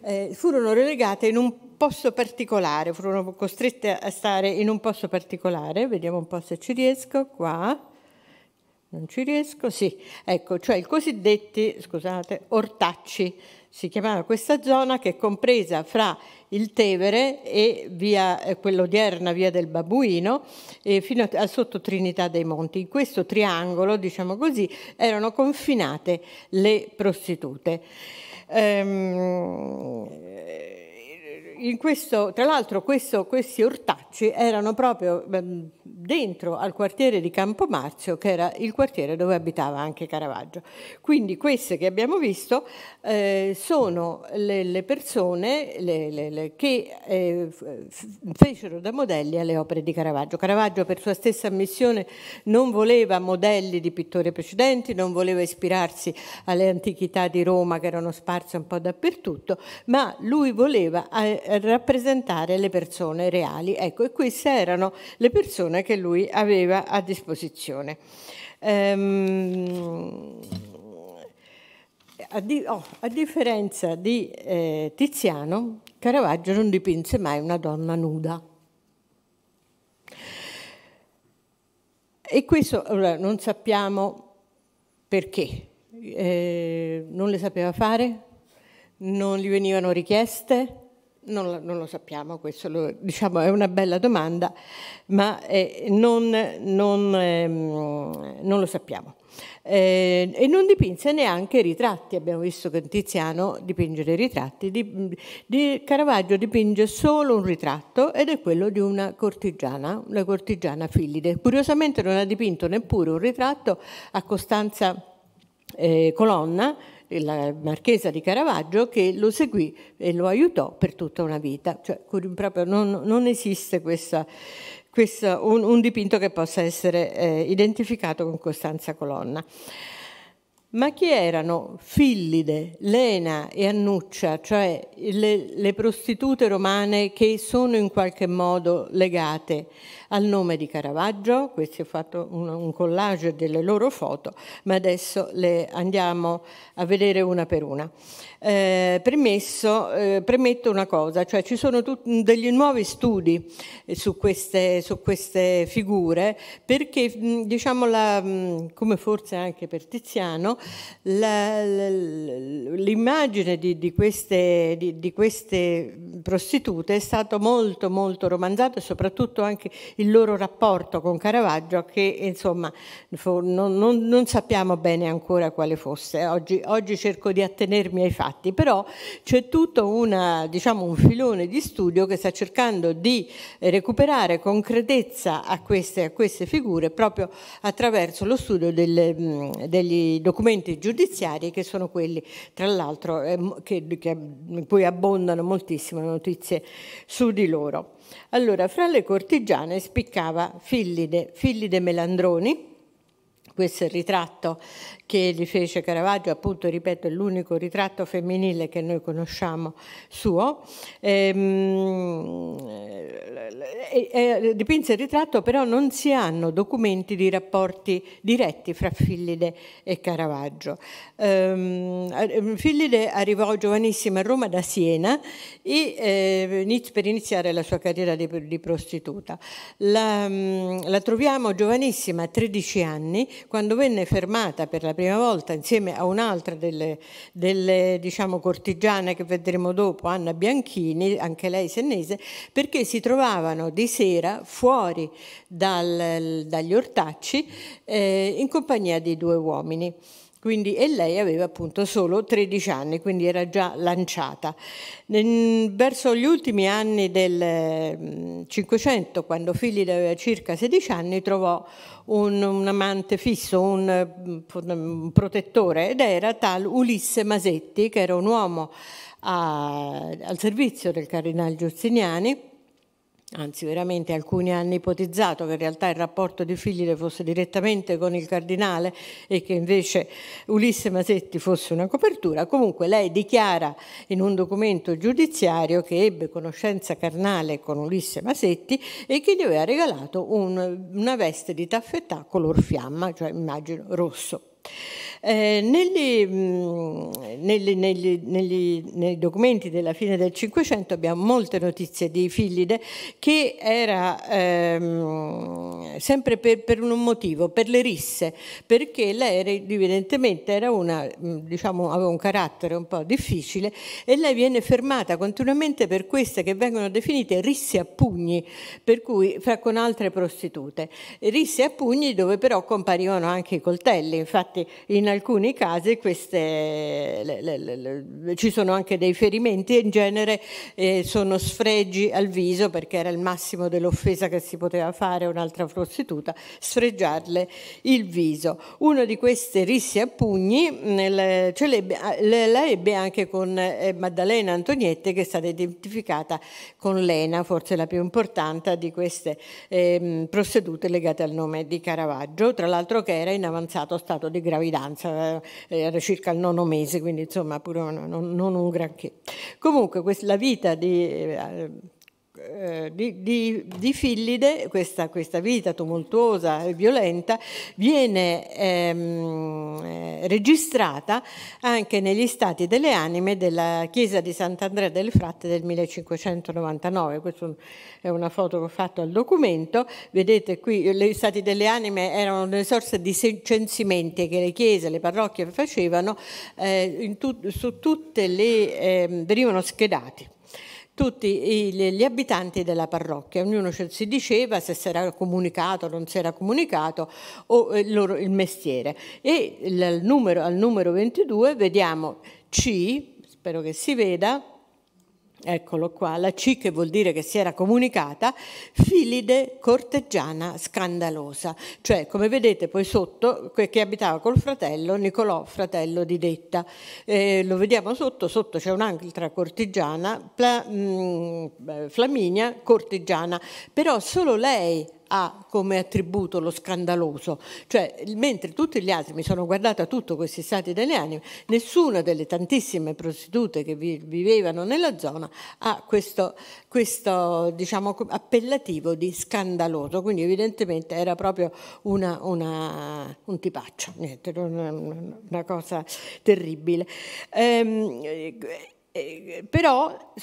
eh, furono relegate in un posto particolare, furono costrette a stare in un posto particolare, vediamo un po' se ci riesco, qua, non ci riesco, sì, ecco, cioè i cosiddetti, scusate, ortacci, si chiamava questa zona, che è compresa fra il Tevere e via, eh, quell'odierna via del Babuino, eh, fino a, a sotto Trinità dei Monti. In questo triangolo, diciamo così, erano confinate le prostitute. Ehm, questo, tra l'altro questi ortacci erano proprio ehm, dentro al quartiere di Campomarzio, che era il quartiere dove abitava anche Caravaggio. Quindi queste che abbiamo visto eh, sono le, le persone le, le, che eh, fecero da modelli alle opere di Caravaggio. Caravaggio per sua stessa ammissione non voleva modelli di pittori precedenti, non voleva ispirarsi alle antichità di Roma che erano sparse un po' dappertutto, ma lui voleva eh, rappresentare le persone reali. Ecco, e queste erano le persone che lui aveva a disposizione. Ehm, a, di, oh, a, differenza di eh, Tiziano, Caravaggio non dipinse mai una donna nuda. E questo allora, non sappiamo perché. Eh, non le sapeva fare, non gli venivano richieste, non, non lo, sappiamo, questo lo, diciamo, è una bella domanda, ma eh, non, non, ehm, non, lo sappiamo. Eh, e non dipinse neanche ritratti, abbiamo visto che Tiziano dipinge dei ritratti, di, di, Caravaggio dipinge solo un ritratto ed è quello di una cortigiana, la cortigiana Fillide. Curiosamente non ha dipinto neppure un ritratto a Costanza eh, Colonna, la marchesa di Caravaggio che lo seguì e lo aiutò per tutta una vita. Cioè, proprio non, non esiste questa, questa, un, un, dipinto che possa essere eh, identificato con Costanza Colonna. Ma chi erano Fillide, Lena e Annuccia, cioè le, le prostitute romane che sono in qualche modo legate al nome di Caravaggio, questo è fatto un, un collage delle loro foto, ma adesso le andiamo a vedere una per una. Eh, premesso, eh, premetto una cosa, cioè ci sono tut- degli nuovi studi eh, su queste, su queste figure perché diciamo la, come forse anche per Tiziano la, la, l'immagine di, di, queste, di, di, queste, prostitute è stata molto molto romanzata e soprattutto anche il loro rapporto con Caravaggio che insomma non, non, non sappiamo bene ancora quale fosse. Oggi, oggi, cerco di attenermi ai fatti, però c'è tutto una, diciamo, un filone di studio che sta cercando di recuperare concretezza a queste, a queste figure proprio attraverso lo studio delle, degli documenti giudiziari che sono quelli tra l'altro eh, che, che, in cui abbondano moltissime notizie su di loro. Allora, fra le cortigiane spiccava Fillide, Fillide Melandroni, questo è il ritratto che gli fece Caravaggio, appunto, ripeto, è l'unico ritratto femminile che noi conosciamo suo. E, ehm, eh, eh, eh, dipinse il ritratto, però non si hanno documenti di rapporti diretti fra Fillide e Caravaggio. Ehm, Fillide arrivò giovanissima a Roma da Siena e, per iniziare la sua carriera di, prostituta. La, mm, la troviamo giovanissima a 13 anni, quando venne fermata per la prima volta insieme a un'altra delle, delle diciamo, cortigiane che vedremo dopo, Anna Bianchini, anche lei sennese, perché si trovavano di sera fuori dal, dagli ortacci eh, in compagnia di due uomini. Quindi, e lei aveva appunto solo 13 anni, quindi era già lanciata. Verso gli ultimi anni del mm, Cinquecento, quando Fili aveva circa 16 anni, trovò un, un amante fisso, un, mm, un protettore, ed era tal Ulisse Masetti, che era un uomo a, al servizio del Cardinale Giustiniani anzi veramente alcuni hanno ipotizzato che in realtà il rapporto di Figli fosse direttamente con il cardinale e che invece Ulisse Masetti fosse una copertura, comunque lei dichiara in un documento giudiziario che ebbe conoscenza carnale con Ulisse Masetti e che gli aveva regalato un, una veste di taffetà color fiamma, cioè immagino rosso. Eh, negli, mh, negli, nei documenti della fine del Cinquecento abbiamo molte notizie di Fillide che era ehm, sempre per, per, un motivo, per le risse, perché lei era, evidentemente era una, diciamo, aveva un carattere un po' difficile e lei viene fermata continuamente per queste che vengono definite risse a pugni, per cui fra con altre prostitute. Risse a pugni dove però comparivano anche i coltelli, infatti in alcuni casi queste, le, le, le, ci sono anche dei ferimenti e in genere eh, sono sfregi al viso perché era il massimo dell'offesa che si poteva fare a un'altra prostituta, sfregiarle il viso. Uno di queste rissi a pugni mm, nel, cioè la ebbe anche con eh, Maddalena Antoniette che è stata identificata con Lena, forse la più importante di queste eh, prostitute legate al nome di Caravaggio, tra l'altro che era in avanzato stato di gravidanza gravidanza, eh, era circa il nono mese, quindi insomma pure non, non un granché. Comunque questa, la vita di... Eh, eh, di, di, di, Fillide, questa, questa, vita tumultuosa e violenta, viene ehm, eh, registrata anche negli stati delle anime della chiesa di Sant'Andrea delle Fratte del 1599. Questa è una foto che ho fatto al documento. Vedete qui, gli stati delle anime erano le sorse di censimenti che le chiese, le parrocchie facevano, eh, tut, su tutte le, eh, venivano schedati tutti gli abitanti della parrocchia, ognuno si diceva se si era comunicato o non si era comunicato o il, loro, il mestiere. E al numero, al numero 22 vediamo C, spero che si veda, eccolo qua, la C che vuol dire che si era comunicata, Filide corteggiana scandalosa, cioè come vedete poi sotto che abitava col fratello Nicolò, fratello di Detta. Eh, lo vediamo sotto, sotto c'è un'altra cortigiana, Pla, mh, mm, Flaminia cortigiana, però solo lei ha come attributo lo scandaloso, cioè mentre tutti gli altri, mi sono guardata tutto questi stati delle anime, nessuna delle tantissime prostitute che vivevano nella zona ha questo, questo diciamo, appellativo di scandaloso, quindi evidentemente era proprio una, una, un tipaccio, niente, una, una cosa terribile. Ehm, eh, però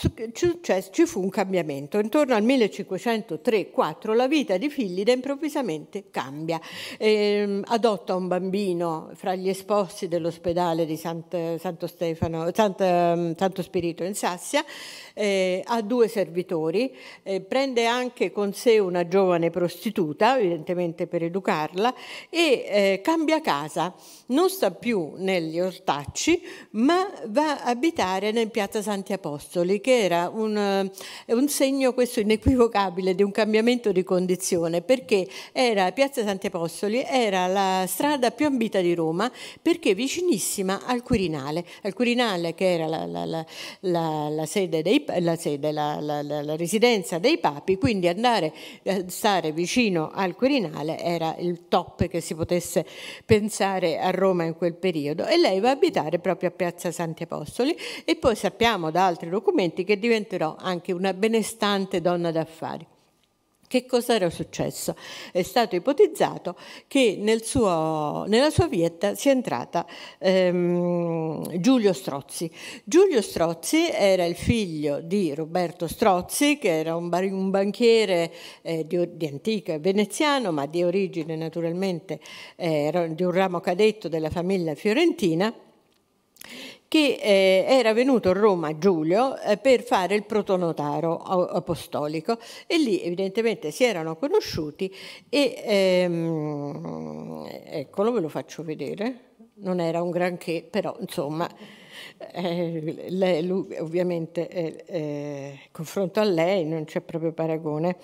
cioè, ci fu un cambiamento. Intorno al 1503-4 la vita di Fillide improvvisamente cambia. Eh, adotta un bambino fra gli esposti dell'ospedale di Sant, Santo, Stefano, Sant, mm, Santo, Spirito in Sassia, eh, ha due servitori, eh, prende anche con sé una giovane prostituta, evidentemente per educarla, e eh, cambia casa non sta più negli ortacci, ma va a abitare nel Piazza Santi Apostoli, che era un, eh, un segno questo inequivocabile di un cambiamento di condizione, perché era, Piazza Santi Apostoli era la strada più ambita di Roma, perché vicinissima al Quirinale, al Quirinale che era la, la, la, la sede, dei, sede la, residenza dei papi, quindi andare, a eh, stare vicino al Quirinale era il top che si potesse pensare a Roma in quel periodo e lei va a abitare proprio a Piazza Santi Apostoli e poi sappiamo da altri documenti che diventerò anche una benestante donna d'affari. Che cosa era successo? È stato ipotizzato che nel suo, nella sua vietta sia entrata ehm, Giulio Strozzi. Giulio Strozzi era il figlio di Roberto Strozzi, che era un, un banchiere eh, di, di antica veneziano, ma di origine naturalmente eh, di un ramo cadetto della famiglia fiorentina che eh, era venuto a Roma Giulio eh, per fare il protonotaro apostolico e lì evidentemente si erano conosciuti e ehm, eccolo ve lo faccio vedere, non era un granché però insomma eh, lei, lui, ovviamente eh, eh, confronto a lei non c'è proprio paragone.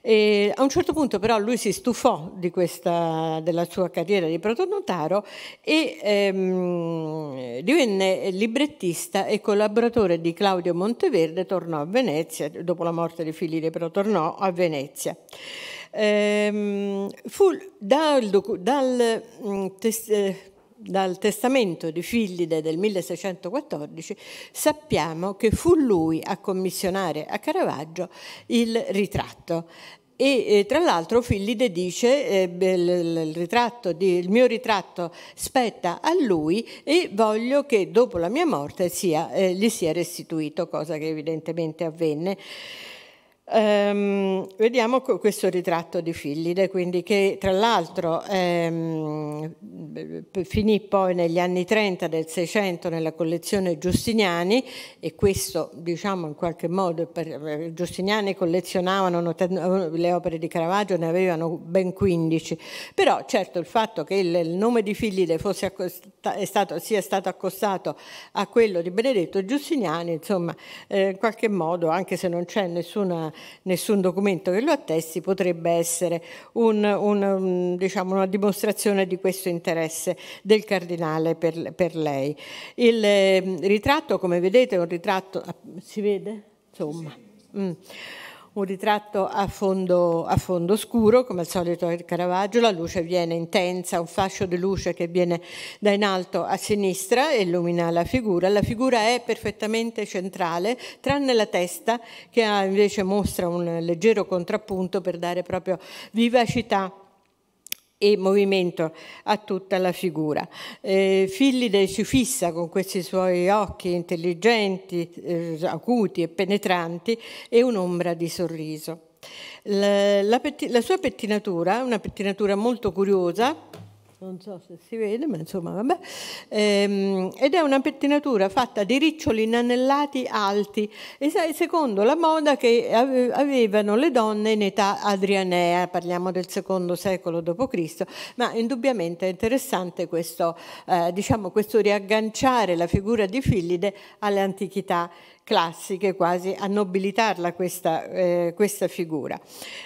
E a un certo punto però lui si stufò questa, della sua carriera di protonotaro e ehm, divenne librettista e collaboratore di Claudio Monteverde, tornò a Venezia, dopo la morte di Filide però tornò a Venezia. Ehm, fu dal, dal, mm, eh, dal testamento di Fillide del 1614 sappiamo che fu lui a commissionare a Caravaggio il ritratto. E eh, tra l'altro Fillide dice eh, il, il, di, il, mio ritratto spetta a lui e voglio che dopo la mia morte sia, eh, gli sia restituito, cosa che evidentemente avvenne. Um, vediamo questo ritratto di Fillide, quindi che tra l'altro um, finì poi negli anni 30 del Seicento nella collezione Giustiniani e questo diciamo in qualche modo, per, eh, Giustiniani collezionavano le opere di Caravaggio, ne avevano ben 15, però certo il fatto che il, il nome di Fillide fosse stato, sia stato accostato a quello di Benedetto Giustiniani, insomma eh, in qualche modo, anche se non c'è nessuna nessun documento che lo attesti, potrebbe essere un, un, mm, diciamo, una dimostrazione di questo interesse del cardinale per, per lei. Il ehm, ritratto, come vedete, è un ritratto... Ah, si vede? Insomma... Sì. Mm un ritratto a fondo, a fondo, scuro, come al solito il Caravaggio, la luce viene intensa, un fascio di luce che viene da in alto a sinistra e illumina la figura. La figura è perfettamente centrale, tranne la testa che invece mostra un leggero contrappunto per dare proprio vivacità e movimento a tutta la figura. Eh, Fillide si fissa con questi suoi occhi intelligenti, eh, acuti e penetranti e un'ombra di sorriso. La, la, la sua pettinatura, una pettinatura molto curiosa, non so se si vede, ma insomma vabbè, ehm, ed è una pettinatura fatta di riccioli inanellati alti, secondo la moda che avevano le donne in età adrianea, parliamo del secondo secolo d.C., ma indubbiamente è interessante questo, eh, diciamo, questo riagganciare la figura di Fillide alle antichità classiche, quasi a nobilitarla questa, eh, questa figura.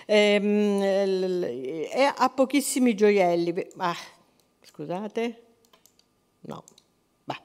Ehm, ha pochissimi gioielli, ah, Scusate? No. Beh.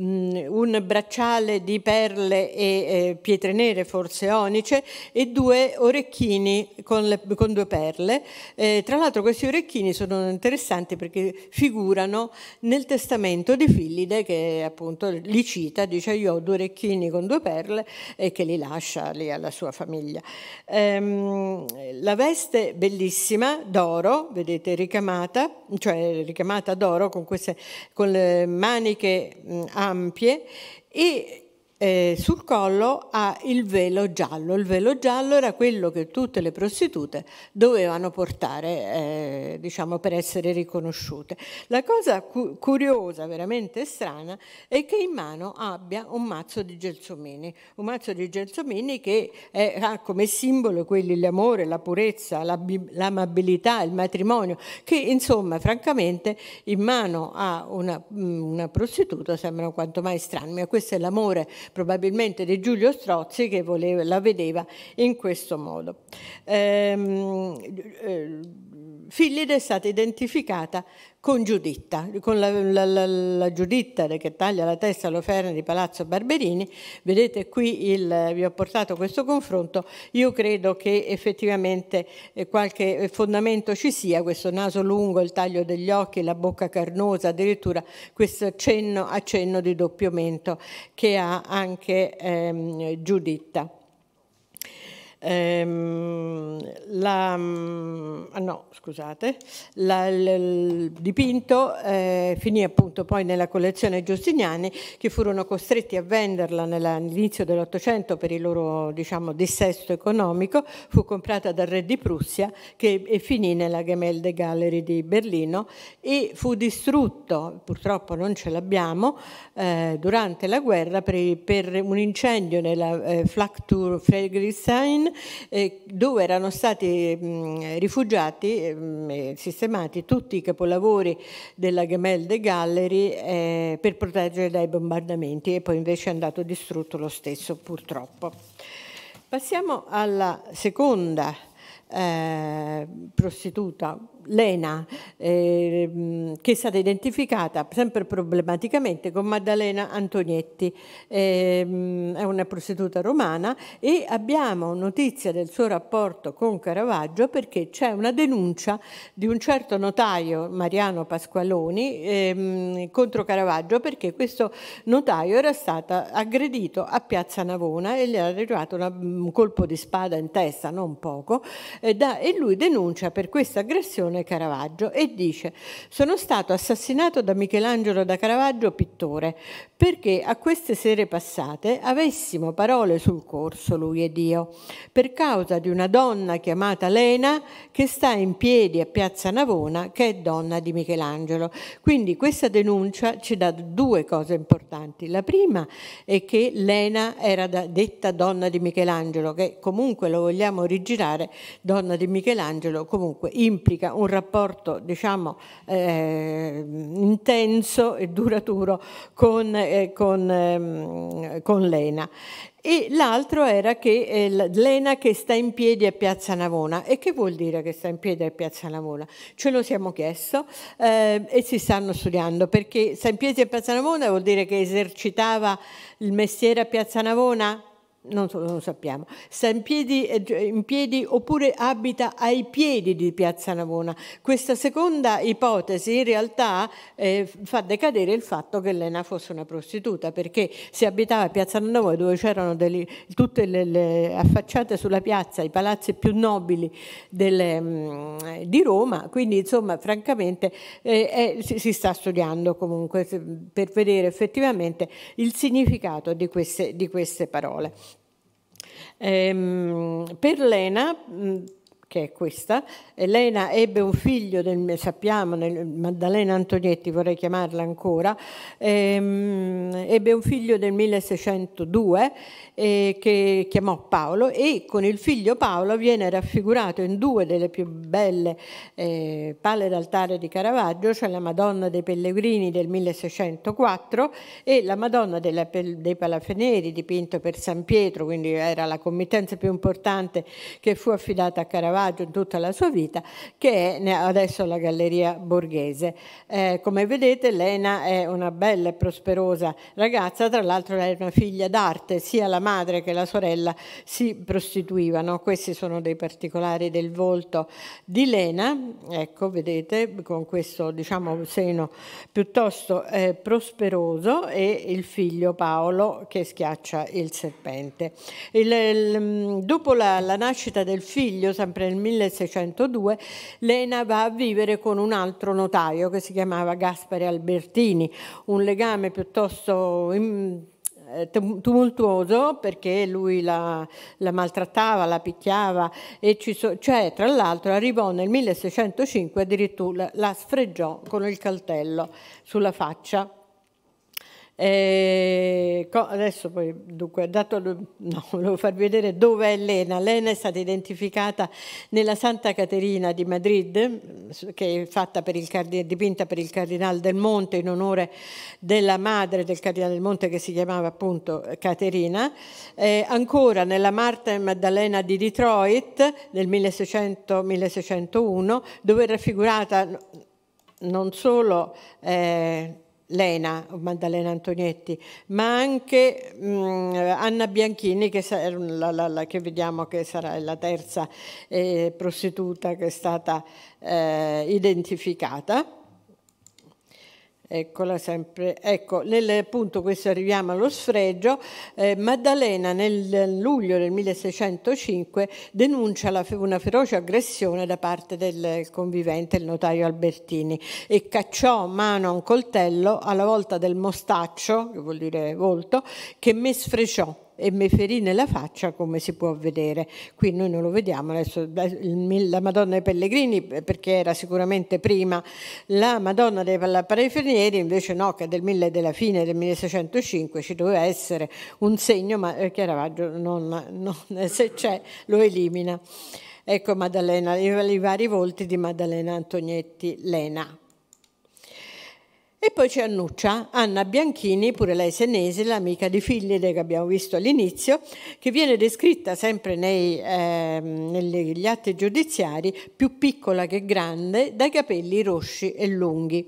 Mm, un bracciale di perle e pietre nere, forse onice, e due orecchini con, le, con due perle. Eh, tra l'altro questi orecchini sono interessanti perché figurano nel testamento di Fillide che appunto li cita, dice io ho due orecchini con due perle e che li lascia lì alla sua famiglia. Ehm, la veste bellissima d'oro, vedete ricamata, cioè ricamata d'oro con, queste, con le maniche mm, a ampie e eh, sul collo ha il velo giallo. Il velo giallo era quello che tutte le prostitute dovevano portare eh, diciamo, per essere riconosciute. La cosa cu curiosa, veramente strana, è che in mano abbia un mazzo di gelsomini, un mazzo di gelsomini che è, eh, ha come simbolo quelli l'amore, la purezza, l'amabilità, il matrimonio, che insomma francamente in mano a una, mm, una prostituta sembrano quanto mai strani, ma questo è l'amore probabilmente di Giulio Strozzi che voleva, la vedeva in questo modo. Ehm, eh, Fillide è stata identificata con Giuditta, con la, la, la, la Giuditta che taglia la testa all'oferna di Palazzo Barberini. Vedete qui, il, vi ho portato questo confronto, io credo che effettivamente eh, qualche eh, fondamento ci sia, questo naso lungo, il taglio degli occhi, la bocca carnosa, addirittura questo accenno, accenno di doppiamento che ha anche ehm, Giuditta. Ehm, la, mm, ah, no, scusate, la, il dipinto eh, finì appunto poi nella collezione Giustiniani che furono costretti a venderla all'inizio dell'Ottocento per il loro diciamo, dissesto economico, fu comprata dal re di Prussia che, e finì nella Gemelde Gallery di Berlino e fu distrutto, purtroppo non ce l'abbiamo, eh, durante la guerra per, per, un incendio nella eh, Flaktur Fredrichshain eh, dove erano stati rifugiati, e sistemati tutti i capolavori della Gemelde Gallery eh, per proteggere dai bombardamenti e poi invece è andato distrutto lo stesso purtroppo. Passiamo alla seconda eh, prostituta Lena, eh, che è stata identificata sempre problematicamente con Maddalena Antonietti, eh, è una prostituta romana e abbiamo notizia del suo rapporto con Caravaggio perché c'è una denuncia di un certo notaio Mariano Pasqualoni eh, contro Caravaggio perché questo notaio era stato aggredito a Piazza Navona e gli era arrivato una, un colpo di spada in testa, non poco, da, e lui denuncia per questa aggressione Leone Caravaggio e dice sono stato assassinato da Michelangelo da Caravaggio pittore perché a queste sere passate avessimo parole sul corso lui ed io per causa di una donna chiamata Lena che sta in piedi a Piazza Navona che è donna di Michelangelo. Quindi questa denuncia ci dà due cose importanti. La prima è che Lena era detta donna di Michelangelo che comunque lo vogliamo rigirare, donna di Michelangelo comunque implica un rapporto diciamo, eh, intenso e duraturo con, eh, con, ehm, con l'ENA e l'altro era che eh, l'ENA che sta in piedi a Piazza Navona. E che vuol dire che sta in piedi a Piazza Navona? Ce lo siamo chiesto eh, e si stanno studiando, perché sta in piedi a Piazza Navona vuol dire che esercitava il mestiere a Piazza Navona? non lo sappiamo, sta in piedi, eh, in piedi, oppure abita ai piedi di Piazza Navona. Questa seconda ipotesi in realtà eh, fa decadere il fatto che Elena fosse una prostituta, perché se abitava a Piazza Navona dove c'erano tutte le, le, affacciate sulla piazza, i palazzi più nobili delle, mh, mm, di Roma, quindi insomma francamente eh, eh, si, si sta studiando comunque per vedere effettivamente il significato di queste, di queste parole. Ehm, per l'ENA che è questa. Elena ebbe un figlio, del, sappiamo, nel, Maddalena Antonietti vorrei chiamarla ancora, ehm, ebbe un figlio del 1602 eh, che chiamò Paolo e con il figlio Paolo viene raffigurato in due delle più belle eh, palle d'altare di Caravaggio, cioè la Madonna dei Pellegrini del 1604 e la Madonna della, dei Palafeneri dipinto per San Pietro, quindi era la committenza più importante che fu affidata a Caravaggio Caravaggio in tutta la sua vita, che è adesso la Galleria Borghese. Eh, come vedete Lena è una bella e prosperosa ragazza, tra l'altro è una figlia d'arte, sia la madre che la sorella si prostituivano. Questi sono dei particolari del volto di Lena, ecco vedete con questo diciamo seno piuttosto eh, prosperoso e il figlio Paolo che schiaccia il serpente. Il, il, mm, dopo la, la nascita del figlio, sempre nel 1602, Lena va a vivere con un altro notaio che si chiamava Gaspare Albertini, un legame piuttosto mm, eh, tumultuoso perché lui la, la, maltrattava, la picchiava e ci so, cioè tra l'altro arrivò nel 1605 addirittura la sfregiò con il caltello sulla faccia e eh, adesso poi, dunque, dato, no, [LAUGHS] volevo farvi vedere dove è Elena. Elena è stata identificata nella Santa Caterina di Madrid, che è per il, dipinta per il Cardinale del Monte in onore della madre del Cardinale del Monte che si chiamava appunto Caterina. E eh, ancora nella Marta e Maddalena di Detroit del 1600-1601, dove è raffigurata non solo... Eh, Lena, Maddalena Antonietti, ma anche mh, mm, Anna Bianchini, che, la, la, la, che, vediamo che sarà la terza eh, prostituta che è stata eh, identificata Eccola sempre. Ecco, nel punto, questo arriviamo allo sfregio, eh, Maddalena nel luglio del 1605 denuncia la, una feroce aggressione da parte del convivente, il notaio Albertini, e cacciò mano a un coltello alla volta del mostaccio, che vuol dire volto, che me sfreciò e mi ferì nella faccia come si può vedere. Qui noi non lo vediamo adesso, la Madonna dei Pellegrini eh, perché era sicuramente prima, la Madonna dei Palafrenieri invece no, che del 1000 della fine del 1605 ci doveva essere un segno, ma eh, Caravaggio non, non, [LAUGHS] se c'è lo elimina. Ecco Maddalena, i vari volti di Maddalena Antonietti Lena. E poi c'è Annuccia, Anna Bianchini, pure lei senese, l'amica di Fillide che abbiamo visto all'inizio, che viene descritta sempre nei, eh, negli atti giudiziari, più piccola che grande, dai capelli rossi e lunghi.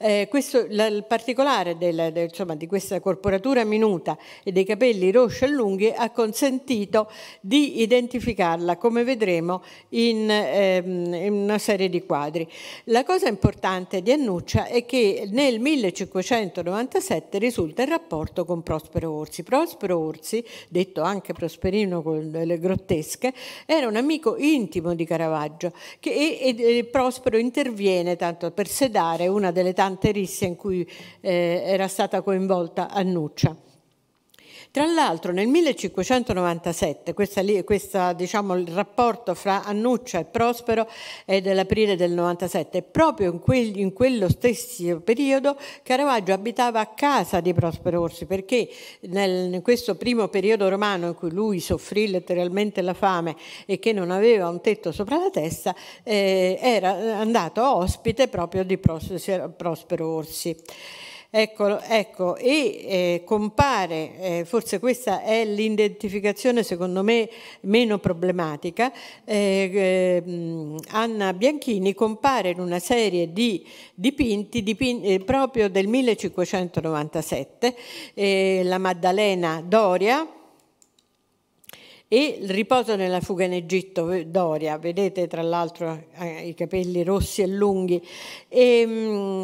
Eh, questo, la, il particolare del, del, insomma, di questa corporatura minuta e dei capelli rossi e lunghi ha consentito di identificarla, come vedremo, in, eh, in una serie di quadri. La cosa importante di Annuccia è che nel nel 1597 risulta il rapporto con Prospero Orsi. Prospero Orsi, detto anche Prosperino con le grottesche, era un amico intimo di Caravaggio che, e, e, Prospero interviene tanto per sedare una delle tante risse in cui eh, era stata coinvolta Annuccia. Tra l'altro nel 1597, questa, questa, diciamo, il rapporto fra Annuccia e Prospero è dell'aprile del 97, e proprio in, quel, in, quello stesso periodo Caravaggio abitava a casa di Prospero Orsi, perché nel, in questo primo periodo romano in cui lui soffrì letteralmente la fame e che non aveva un tetto sopra la testa, eh, era eh, andato ospite proprio di Prospero Orsi. Ecco, ecco, e eh, compare, eh, forse questa è l'identificazione secondo me meno problematica, eh, ehm, Anna Bianchini compare in una serie di dipinti, dipinti eh, proprio del 1597, eh, La Maddalena Doria, e il riposo nella fuga in Egitto, eh, Doria, vedete tra l'altro eh, i capelli rossi e lunghi. E, ehm,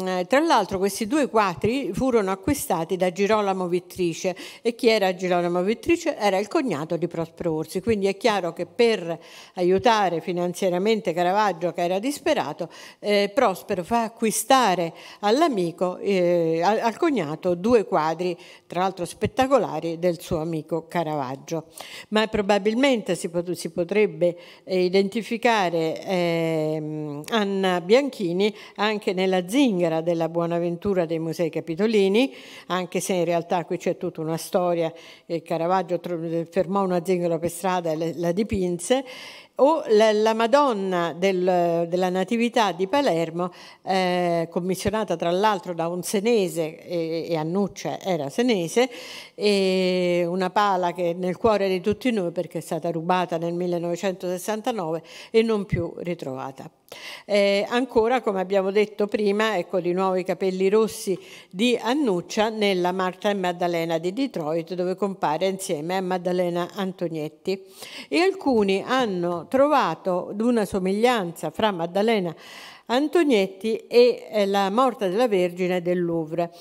mh, tra l'altro questi due quadri furono acquistati da Girolamo Vittrice e chi era Girolamo Vittrice? Era il cognato di Prospero Orsi, quindi è chiaro che per aiutare finanziariamente Caravaggio che era disperato, eh, Prospero fa acquistare all'amico, eh, al, al cognato, due quadri, tra l'altro spettacolari, del suo amico Caravaggio. Ma è probabile probabilmente si, pot si potrebbe eh, identificare eh, Anna Bianchini anche nella zingara della Buonaventura dei Musei Capitolini, anche se in realtà qui c'è tutta una storia, eh, Caravaggio fermò una zingara per strada e la dipinse, o la, la Madonna del, della Natività di Palermo, eh, commissionata tra l'altro da un senese, e, e Annuccia era senese, e una pala che è nel cuore di tutti noi perché è stata rubata nel 1969 e non più ritrovata. Eh, ancora, come abbiamo detto prima, ecco di nuovo i capelli rossi di Annuccia nella Marta e Maddalena di Detroit, dove compare insieme a Maddalena Antonietti. E alcuni hanno trovato una somiglianza fra Maddalena Antonietti e eh, la morte della Vergine del Louvre.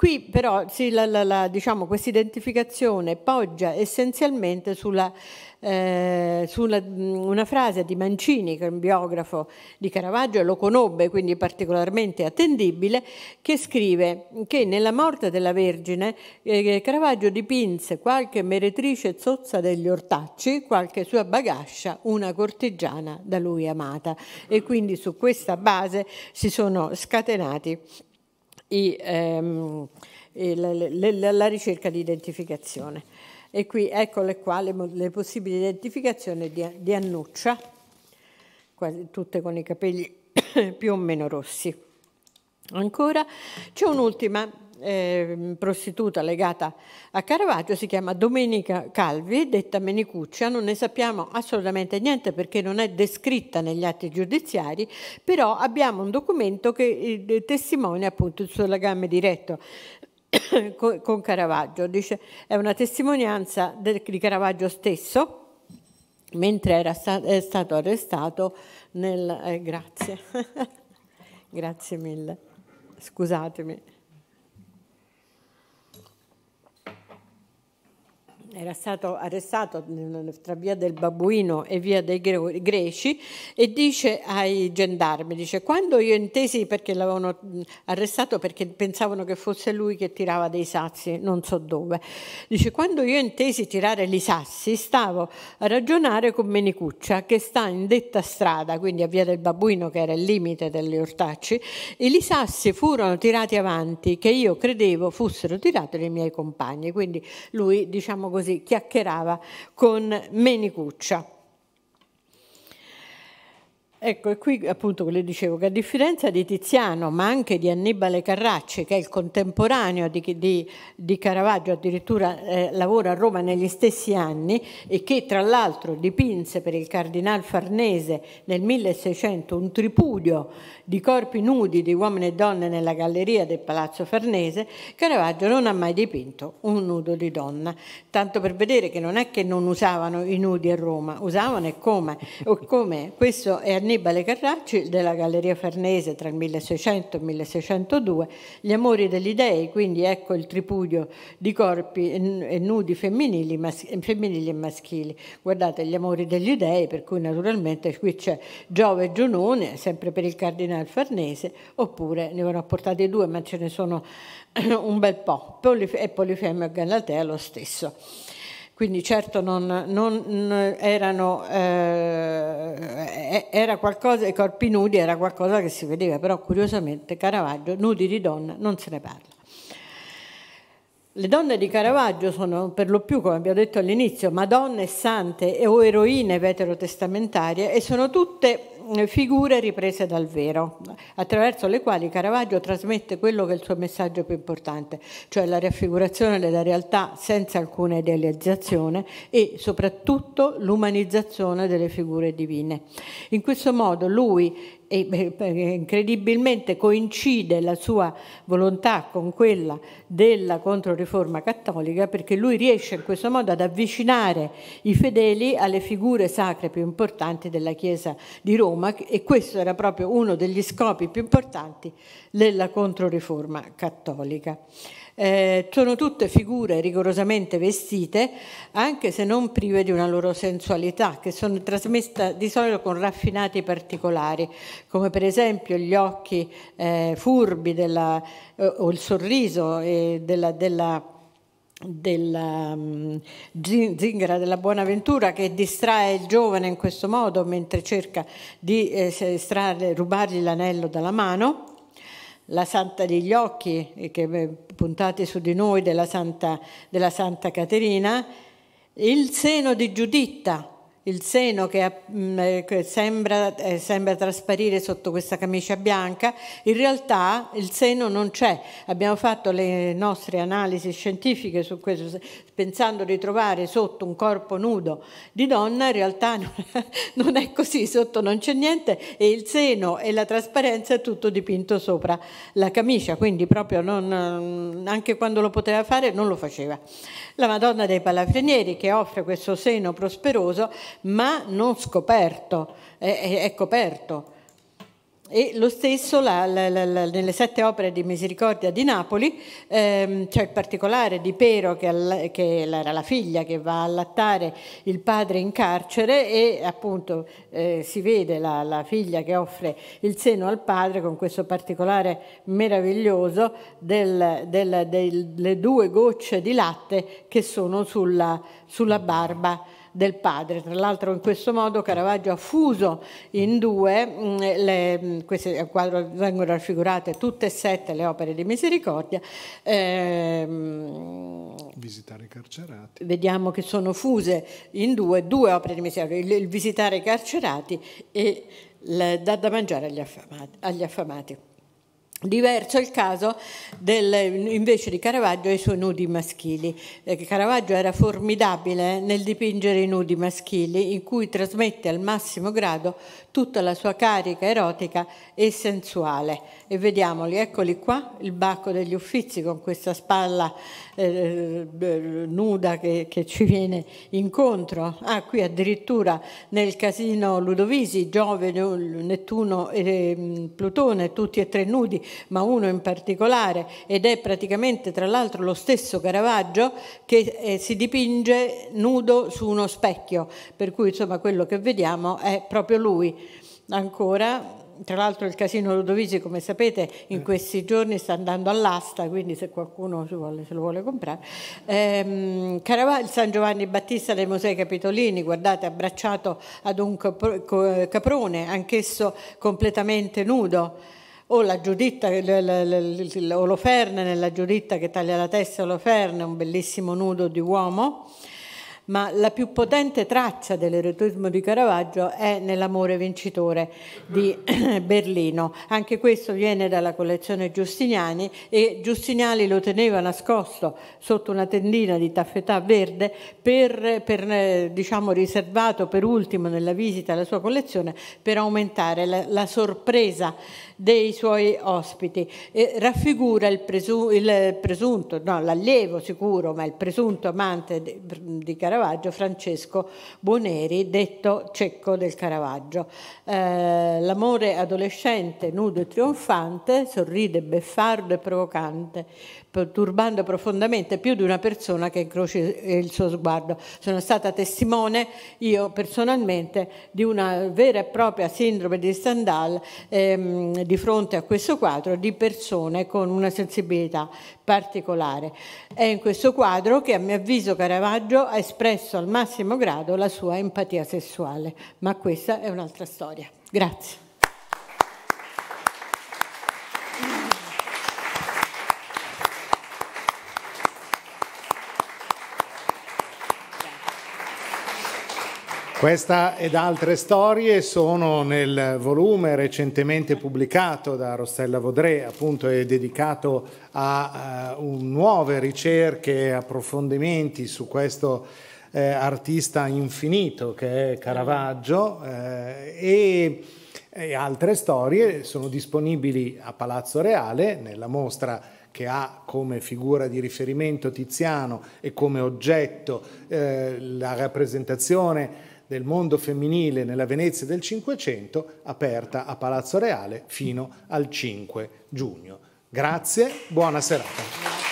Qui però sì, la, la, la, diciamo, questa identificazione poggia essenzialmente sulla, eh, su una, una frase di Mancini, che è un biografo di Caravaggio, e lo conobbe, quindi particolarmente attendibile, che scrive che nella morte della Vergine eh, Caravaggio dipinse qualche meretrice zozza degli ortacci, qualche sua bagascia, una cortigiana da lui amata. E quindi su questa base si sono scatenati i, ehm, i, la, la, la, ricerca di identificazione. E qui eccole qua le, le possibili identificazioni di, di Annuccia, quasi tutte con i capelli [COUGHS] più o meno rossi. Ancora c'è un'ultima eh, prostituta legata a Caravaggio si chiama Domenica Calvi, detta Menicuccia, non ne sappiamo assolutamente niente perché non è descritta negli atti giudiziari, però abbiamo un documento che eh, testimonia appunto il suo legame diretto [COUGHS] con Caravaggio, dice è una testimonianza di Caravaggio stesso mentre era sta, è stato arrestato nel... Eh, grazie, [LAUGHS] grazie mille, scusatemi. era stato arrestato tra via del Babuino e via dei Greci e dice ai gendarmi, dice quando io intesi perché l'avevano arrestato perché pensavano che fosse lui che tirava dei sassi, non so dove, dice quando io intesi tirare i sassi stavo a ragionare con Menicuccia che sta in detta strada, quindi a via del Babuino che era il limite degli ortacci, e i sassi furono tirati avanti che io credevo fossero tirati dai miei compagni, quindi lui diciamo così così chiacchierava con Menicuccia. Ecco, e qui appunto le dicevo che a differenza di Tiziano, ma anche di Annibale Carracci, che è il contemporaneo di, di, di Caravaggio, addirittura eh, lavora a Roma negli stessi anni e che tra l'altro dipinse per il Cardinal Farnese nel 1600 un tripudio di corpi nudi di uomini e donne nella galleria del Palazzo Farnese, Caravaggio non ha mai dipinto un nudo di donna, tanto per vedere che non è che non usavano i nudi a Roma, usavano e come. O come. Questo è Annibale Carracci della Galleria Farnese tra il 1600 e il 1602, Gli amori degli dei, quindi ecco il tripudio di corpi nudi femminili, mas- femminili e maschili. Guardate gli amori degli dei, per cui naturalmente qui c'è Giove e Giunone, sempre per il cardinale al Farnese, oppure ne vanno portate due, ma ce ne sono [CLEARS THROAT] un bel po', e Polifemo e Galatea lo stesso. Quindi certo non, non erano, eh, era qualcosa, i corpi nudi era qualcosa che si vedeva, però curiosamente Caravaggio, nudi di donna, non se ne parla. Le donne di Caravaggio sono per lo più, come abbiamo detto all'inizio, madonne sante o eroine veterotestamentarie e sono tutte eh, figure riprese dal vero, attraverso le quali Caravaggio trasmette quello che è il suo messaggio più importante, cioè la raffigurazione della realtà senza alcuna idealizzazione e soprattutto l'umanizzazione delle figure divine. In questo modo lui e eh, incredibilmente coincide la sua volontà con quella della controriforma cattolica perché lui riesce in questo modo ad avvicinare i fedeli alle figure sacre più importanti della Chiesa di Roma e questo era proprio uno degli scopi più importanti della controriforma cattolica. Eh, sono tutte figure rigorosamente vestite, anche se non prive di una loro sensualità, che sono trasmessa di solito con raffinati particolari, come per esempio gli occhi eh, furbi della, eh, o il sorriso eh, della, della della um, mm, zingara della Buonaventura che distrae il giovane in questo modo mentre cerca di eh, strarre, rubargli l'anello dalla mano la Santa degli Occhi, eh, che eh, puntate su di noi, della Santa, della Santa Caterina, il seno di Giuditta, il seno che, mm, eh, che sembra, eh, sembra, trasparire sotto questa camicia bianca, in realtà il seno non c'è. Abbiamo fatto le nostre analisi scientifiche su questo, pensando di trovare sotto un corpo nudo di donna, in realtà non, non è così, sotto non c'è niente e il seno e la trasparenza è tutto dipinto sopra la camicia, quindi proprio non, mm, anche quando lo poteva fare non lo faceva. La Madonna dei Palafrenieri che offre questo seno prosperoso ma non scoperto, è, è coperto. E lo stesso la, la, la, nelle sette opere di Misericordia di Napoli, ehm, c'è cioè il particolare di Pero che, che, era la figlia che va a allattare il padre in carcere e appunto eh, si vede la, figlia che offre il seno al padre con questo particolare meraviglioso delle due gocce di latte che sono sulla, sulla barba del padre. Tra l'altro in questo modo Caravaggio ha fuso in due, mm, le, mm, queste quadro vengono raffigurate tutte e sette le opere di misericordia. Eh, visitare i carcerati. Vediamo che sono fuse in due, due opere di misericordia, il, il visitare i carcerati e il, dar da mangiare agli affamati. Agli affamati. Diverso il caso del, invece di Caravaggio e i suoi nudi maschili. Eh, Caravaggio era formidabile nel dipingere i nudi maschili in cui trasmette al massimo grado tutta la sua carica erotica e sensuale. E vediamoli, eccoli qua, il Bacco degli Uffizi con questa spalla eh, eh nuda che, che, ci viene incontro. Ah, qui addirittura nel casino Ludovisi, Giove, Nettuno e mm, Plutone, tutti e tre nudi, ma uno in particolare, ed è praticamente tra l'altro lo stesso Caravaggio che eh, si dipinge nudo su uno specchio, per cui insomma quello che vediamo è proprio lui ancora. Tra l'altro il Casino Ludovisi, come sapete, in eh. questi giorni sta andando all'asta, quindi se qualcuno vuole, se lo vuole comprare. Ehm, Caravaggio San Giovanni Battista dei Musei Capitolini, guardate, abbracciato ad un caprone, anch'esso completamente nudo o la Giuditta, Oloferne nella Giuditta che taglia la testa Oloferne, un bellissimo nudo di uomo ma la più potente traccia dell'erotismo di Caravaggio è nell'amore vincitore di [CLEARS THROAT] Berlino. Anche questo viene dalla collezione Giustiniani e Giustiniani lo teneva nascosto sotto una tendina di taffetà verde per, per eh, diciamo, riservato per ultimo nella visita alla sua collezione per aumentare la, la sorpresa dei suoi ospiti. E raffigura il, presu, il presunto, no, l'allievo sicuro, ma il presunto amante di, di Caravaggio Caravaggio, Francesco Buoneri, detto Cecco del Caravaggio. Eh, l'amore adolescente, nudo e trionfante, sorride beffardo e provocante, turbando profondamente più di una persona che incroci eh, il suo sguardo. Sono stata testimone io personalmente di una vera e propria sindrome di Stendhal ehm, di fronte a questo quadro di persone con una sensibilità particolare. È in questo quadro che a mio avviso Caravaggio ha espresso al massimo grado la sua empatia sessuale, ma questa è un'altra storia. Grazie. Questa ed altre storie sono nel volume recentemente pubblicato da Rossella Vaudré, appunto è dedicato a uh, nuove ricerche e approfondimenti su questo eh, artista infinito che è Caravaggio eh, e, e altre storie sono disponibili a Palazzo Reale nella mostra che ha come figura di riferimento Tiziano e come oggetto eh, la rappresentazione del mondo femminile nella Venezia del Cinquecento, aperta a Palazzo Reale fino al 5 giugno. Grazie, buona serata.